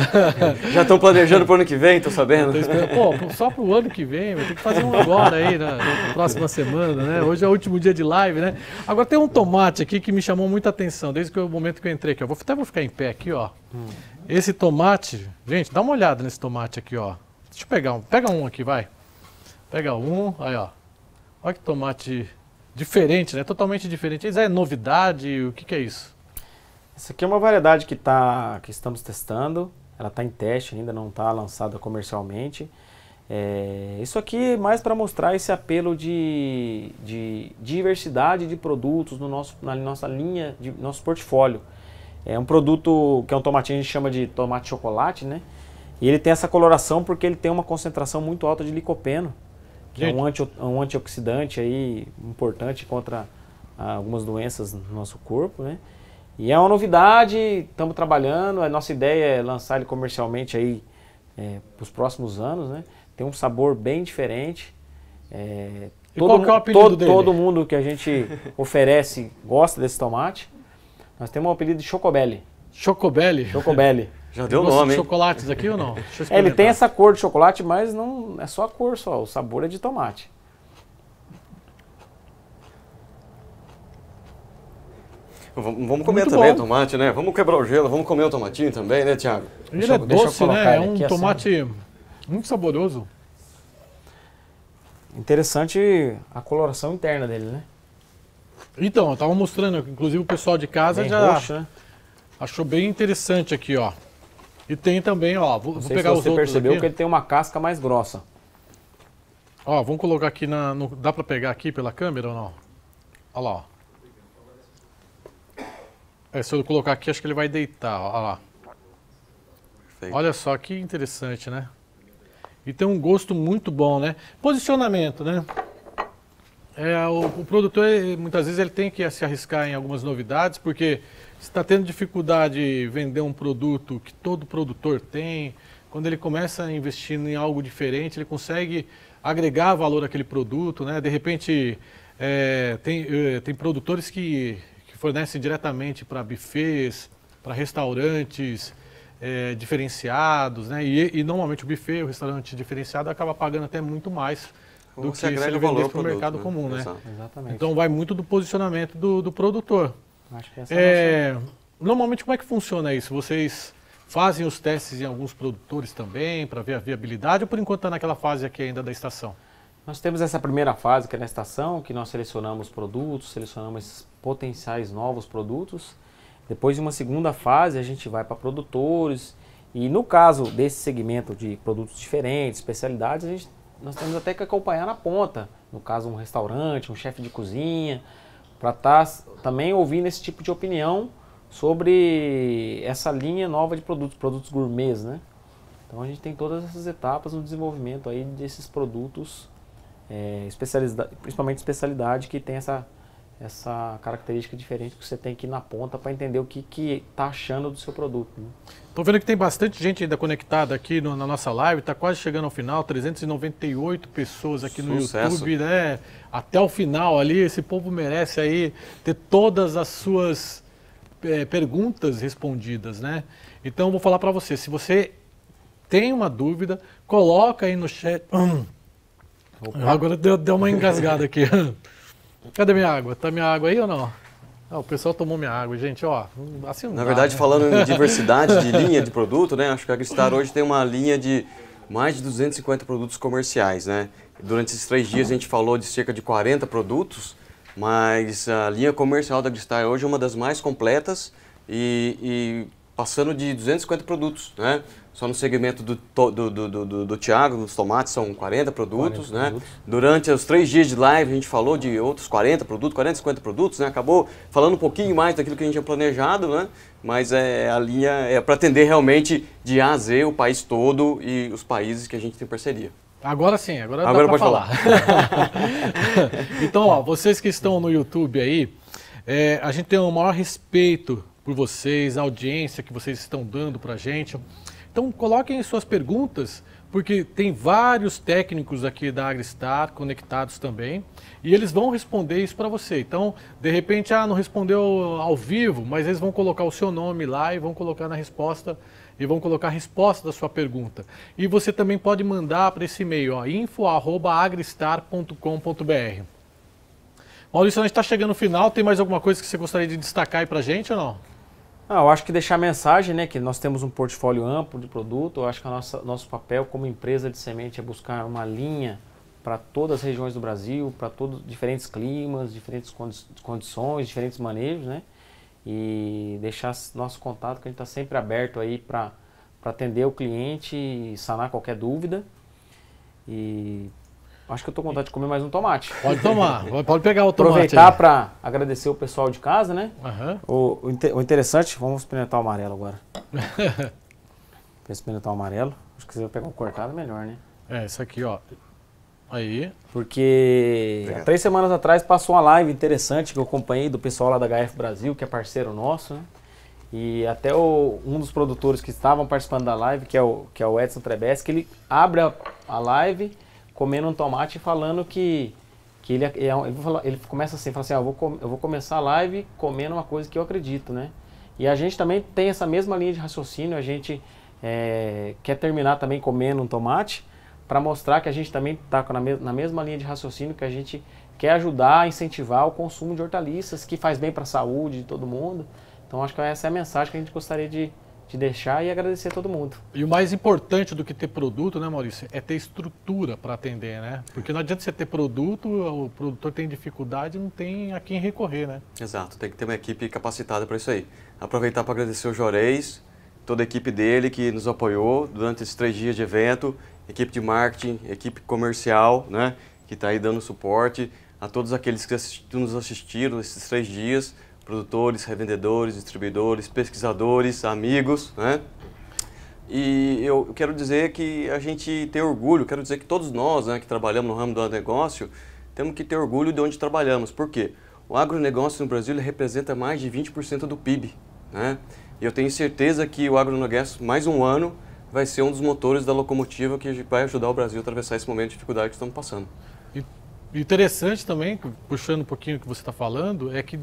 [SPEAKER 1] <laughs> Já estão planejando para o ano que vem, estou sabendo. Pô, só para o ano que vem, vai ter que fazer um agora aí, na, né? na, próxima semana, né? Hoje é o último dia de live, né? Agora tem um tomate aqui que me chamou muita atenção, desde que o momento que eu entrei aqui. Eu vou, até vou ficar em pé aqui, ó. Hum. Esse tomate, gente, dá uma olhada nesse tomate aqui, ó. Deixa eu pegar um. Pega um aqui, vai. Pega um, aí ó. Olha que tomate diferente, né? Totalmente diferente. Isso é novidade? O que, que é isso? Essa aqui é uma
[SPEAKER 2] variedade que, tá, que estamos testando. Ela está em teste, ainda não está lançada comercialmente. É, isso aqui é mais para mostrar esse apelo de, de, diversidade de produtos no nosso, na nossa linha, de nosso portfólio. É um produto que é um tomate que a gente chama de tomate chocolate, né? E ele tem essa coloração porque ele tem uma concentração muito alta de licopeno, que Gente. é um, anti, um antioxidante aí importante contra ah, algumas doenças no nosso corpo, né? E é uma novidade, estamos trabalhando, a nossa ideia é lançar ele comercialmente aí é, para os próximos anos, né? Tem um sabor bem diferente. É, todo, qual é o apelido todo, dele? Todo mundo que a gente <laughs> oferece gosta desse tomate. Nós temos um apelido de Chocobelli. Chocobelli? Chocobelli. <laughs> Já deu nome, de
[SPEAKER 1] chocolates aqui ou não? <laughs> É, ele tem
[SPEAKER 2] essa cor de chocolate, mas não é só a cor só, o sabor é de tomate.
[SPEAKER 3] Vamos comer Muito também bom. tomate, né? Vamos quebrar o gelo, vamos comer o tomatinho também, né, Tiago? Ele deixa, é
[SPEAKER 1] doce, né? É um assim. tomate assim. muito
[SPEAKER 2] saboroso. Interessante a coloração interna dele, né?
[SPEAKER 1] Então, eu tava mostrando, inclusive o pessoal de casa bem já roxo, né? achou bem interessante aqui, ó. E tem também, ó, vou, vou pegar outros. você percebeu aqui. que ele tem uma casca mais grossa. Ó, vamos colocar aqui na... No, dá pra pegar aqui pela câmera ou não? Olha lá, ó. É, se eu colocar aqui, acho que ele vai deitar, ó, olha lá. Perfeito. Olha só que interessante, né? E tem um gosto muito bom, né? Posicionamento, né? É, o, o, produtor, muitas vezes, ele tem que se arriscar em algumas novidades, porque está tendo dificuldade em vender um produto que todo produtor tem. Quando ele começa investindo em algo diferente, ele consegue agregar valor àquele produto. Né? De repente, é, tem, é, tem produtores que, que fornecem diretamente para bufês, para restaurantes é, diferenciados. Né? E, e normalmente o buffet, o restaurante diferenciado, acaba pagando até muito mais do que se ele vender valor para o mercado né? comum, né? Exatamente. Então vai muito do posicionamento do, do produtor. Acho que essa é, é Normalmente como é que funciona isso? Vocês fazem os testes em alguns produtores também para ver a viabilidade ou por enquanto está naquela fase aqui ainda da estação? Nós temos essa primeira fase que é na estação, que nós selecionamos
[SPEAKER 2] produtos, selecionamos potenciais novos produtos. Depois de uma segunda fase a gente vai para produtores e no caso desse segmento de produtos diferentes, especialidades, a gente nós temos até que acompanhar na ponta, no caso um restaurante, um chefe de cozinha, para estar tá também ouvindo esse tipo de opinião sobre essa linha nova de produtos, produtos gourmets, né? Então a gente tem todas essas etapas no desenvolvimento aí desses produtos, é, eh, especializa principalmente especialidade que tem essa essa característica diferente que você tem aqui na ponta para entender o que que tá achando do seu produto.
[SPEAKER 1] Estou né? vendo que tem bastante gente ainda conectada aqui no, na nossa live, está quase chegando ao final, 398 pessoas aqui Sucesso. no YouTube, né? Até o final ali, esse povo merece aí ter todas as suas é, perguntas respondidas, né? Então vou falar para você, se você tem uma dúvida, coloca aí no chat. Opa. Hum. Agora deu, deu uma engasgada aqui. <laughs> Cadê minha água? Tá minha água aí ou não? Ah, o pessoal tomou minha água, gente, ó. Assim Na dá, verdade, né?
[SPEAKER 3] falando em <laughs> diversidade de linha de produto, né? Acho que a Gristar hoje tem uma linha de mais de 250 produtos comerciais, né? Durante esses três dias a gente falou de cerca de 40 produtos, mas a linha comercial da Gristar é hoje é uma das mais completas e, e passando de 250 produtos, né? Só no segmento do, do, do, do, do Tiago, dos tomates, são 40 produtos, 40 né? Produtos. Durante os três dias de live, a gente falou de outros 40 produtos, 40, 50 produtos, né? Acabou falando um pouquinho mais daquilo que a gente tinha planejado, né? Mas é, a linha é para atender realmente de A a Z o país todo e os países que a gente tem
[SPEAKER 1] parceria. Agora sim, agora, agora pode falar. falar. <laughs> então, ó, vocês que estão no YouTube aí, é, a gente tem o maior respeito por vocês, a audiência que vocês estão dando para a gente. Então coloquem suas perguntas, porque tem vários técnicos aqui da AgriStar conectados também, e eles vão responder isso para você. Então, de repente, ah, não respondeu ao vivo, mas eles vão colocar o seu nome lá e vão colocar na resposta e vão colocar a resposta da sua pergunta. E você também pode mandar para esse e-mail, info@agristar.com.br. Maurício, a gente está chegando no final. Tem mais alguma coisa que você gostaria de destacar aí para gente ou não? Ah, eu acho que deixar
[SPEAKER 2] a mensagem, né, que nós temos um portfólio amplo de produto, eu acho que o nosso papel como empresa de semente é buscar uma linha para todas as regiões do Brasil, para todos diferentes climas, diferentes condi condições, diferentes manejos, né? E deixar nosso contato, que a gente está sempre aberto aí para atender o cliente e sanar qualquer dúvida. E Acho que eu tô com vontade de comer mais um tomate. Pode tomar, <laughs> pode pegar o tomate. Aproveitar para agradecer o pessoal de casa, né? Uhum. O, o, inter, o, interessante, vamos experimentar o amarelo agora. Vou <laughs> experimentar o amarelo. Acho que você vai pegar um cortado é melhor, né?
[SPEAKER 1] É, isso aqui, ó. Aí.
[SPEAKER 2] Porque há três
[SPEAKER 1] semanas atrás passou uma
[SPEAKER 2] live interessante que eu acompanhei do pessoal lá da HF Brasil, que é parceiro nosso, né? E até o, um dos produtores que estavam participando da live, que é o, que é o Edson Trebes, que ele abre a, a live comendo um tomate e falando que, que ele, é, é ele, fala, ele começa assim, fala assim, ah, eu, vou com, eu vou começar a live comendo uma coisa que eu acredito, né? E a gente também tem essa mesma linha de raciocínio, a gente é, quer terminar também comendo um tomate para mostrar que a gente também está na, me na mesma linha de raciocínio que a gente quer ajudar, incentivar o consumo de hortaliças, que faz bem para a saúde de todo mundo. Então acho que essa é a mensagem que a gente gostaria
[SPEAKER 1] de, de deixar e agradecer a todo mundo. E o mais importante do que ter produto, né, Maurício, é ter estrutura para atender, né? Porque não adianta você ter produto, o produtor tem dificuldade, não tem a quem recorrer, né?
[SPEAKER 3] Exato, tem que ter uma equipe capacitada para isso aí. Aproveitar para agradecer o Jorez, toda a equipe dele que nos apoiou durante esses três dias de evento, equipe de marketing, equipe comercial, né, que está aí dando suporte a todos aqueles que nos assistiram esses três dias produtores, revendedores, distribuidores, pesquisadores, amigos, né? E eu quero dizer que a gente tem orgulho, quero dizer que todos nós né, que trabalhamos no ramo do agronegócio, temos que ter orgulho de onde trabalhamos. Por quê? O agronegócio no Brasil representa mais de 20% do PIB. Né? E eu tenho certeza que o agronegócio, mais um ano, vai ser um dos motores da locomotiva que vai ajudar o Brasil a atravessar esse momento de dificuldade que estamos passando.
[SPEAKER 1] E interessante também, puxando um pouquinho o que você está falando, é que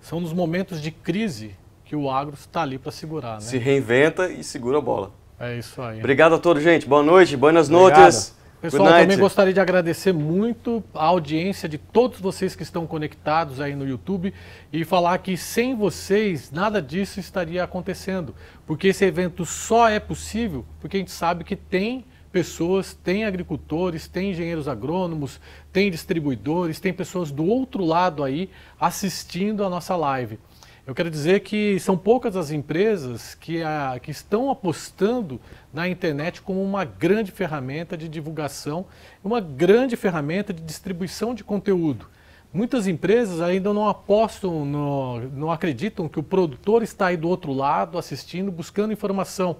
[SPEAKER 1] são nos momentos de crise que o agro está ali para segurar. Né? Se
[SPEAKER 3] reinventa e segura a bola. É isso aí. Obrigado a todos, gente. Boa noite, boas noites. Pessoal, também gostaria
[SPEAKER 1] de agradecer muito a audiência de todos vocês que estão conectados aí no YouTube e falar que sem vocês nada disso estaria acontecendo, porque esse evento só é possível porque a gente sabe que tem pessoas, tem agricultores, tem engenheiros agrônomos, tem distribuidores, tem pessoas do outro lado aí assistindo a nossa live. Eu quero dizer que são poucas as empresas que, a, que estão apostando na internet como uma grande ferramenta de divulgação, uma grande ferramenta de distribuição de conteúdo. Muitas empresas ainda não apostam, no, não acreditam que o produtor está aí do outro lado assistindo, buscando informação.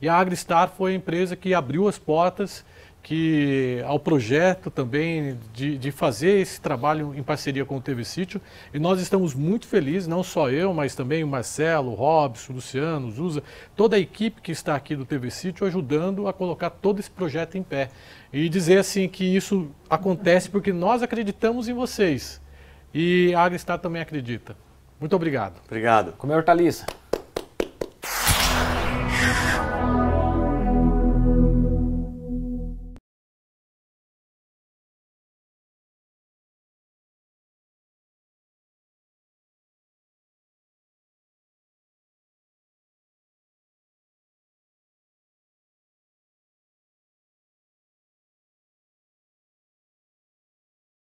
[SPEAKER 1] E a AgriStar foi a empresa que abriu as portas que ao projeto também de, de fazer esse trabalho em parceria com o TV Sítio. E nós estamos muito felizes, não só eu, mas também o Marcelo, o Robson, o Luciano, o Zusa, toda a equipe que está aqui do TV Sítio ajudando a colocar todo esse projeto em pé. E dizer assim que isso acontece porque nós acreditamos em vocês. E a Agristar também acredita. Muito obrigado.
[SPEAKER 3] Obrigado. Comer hortaliça.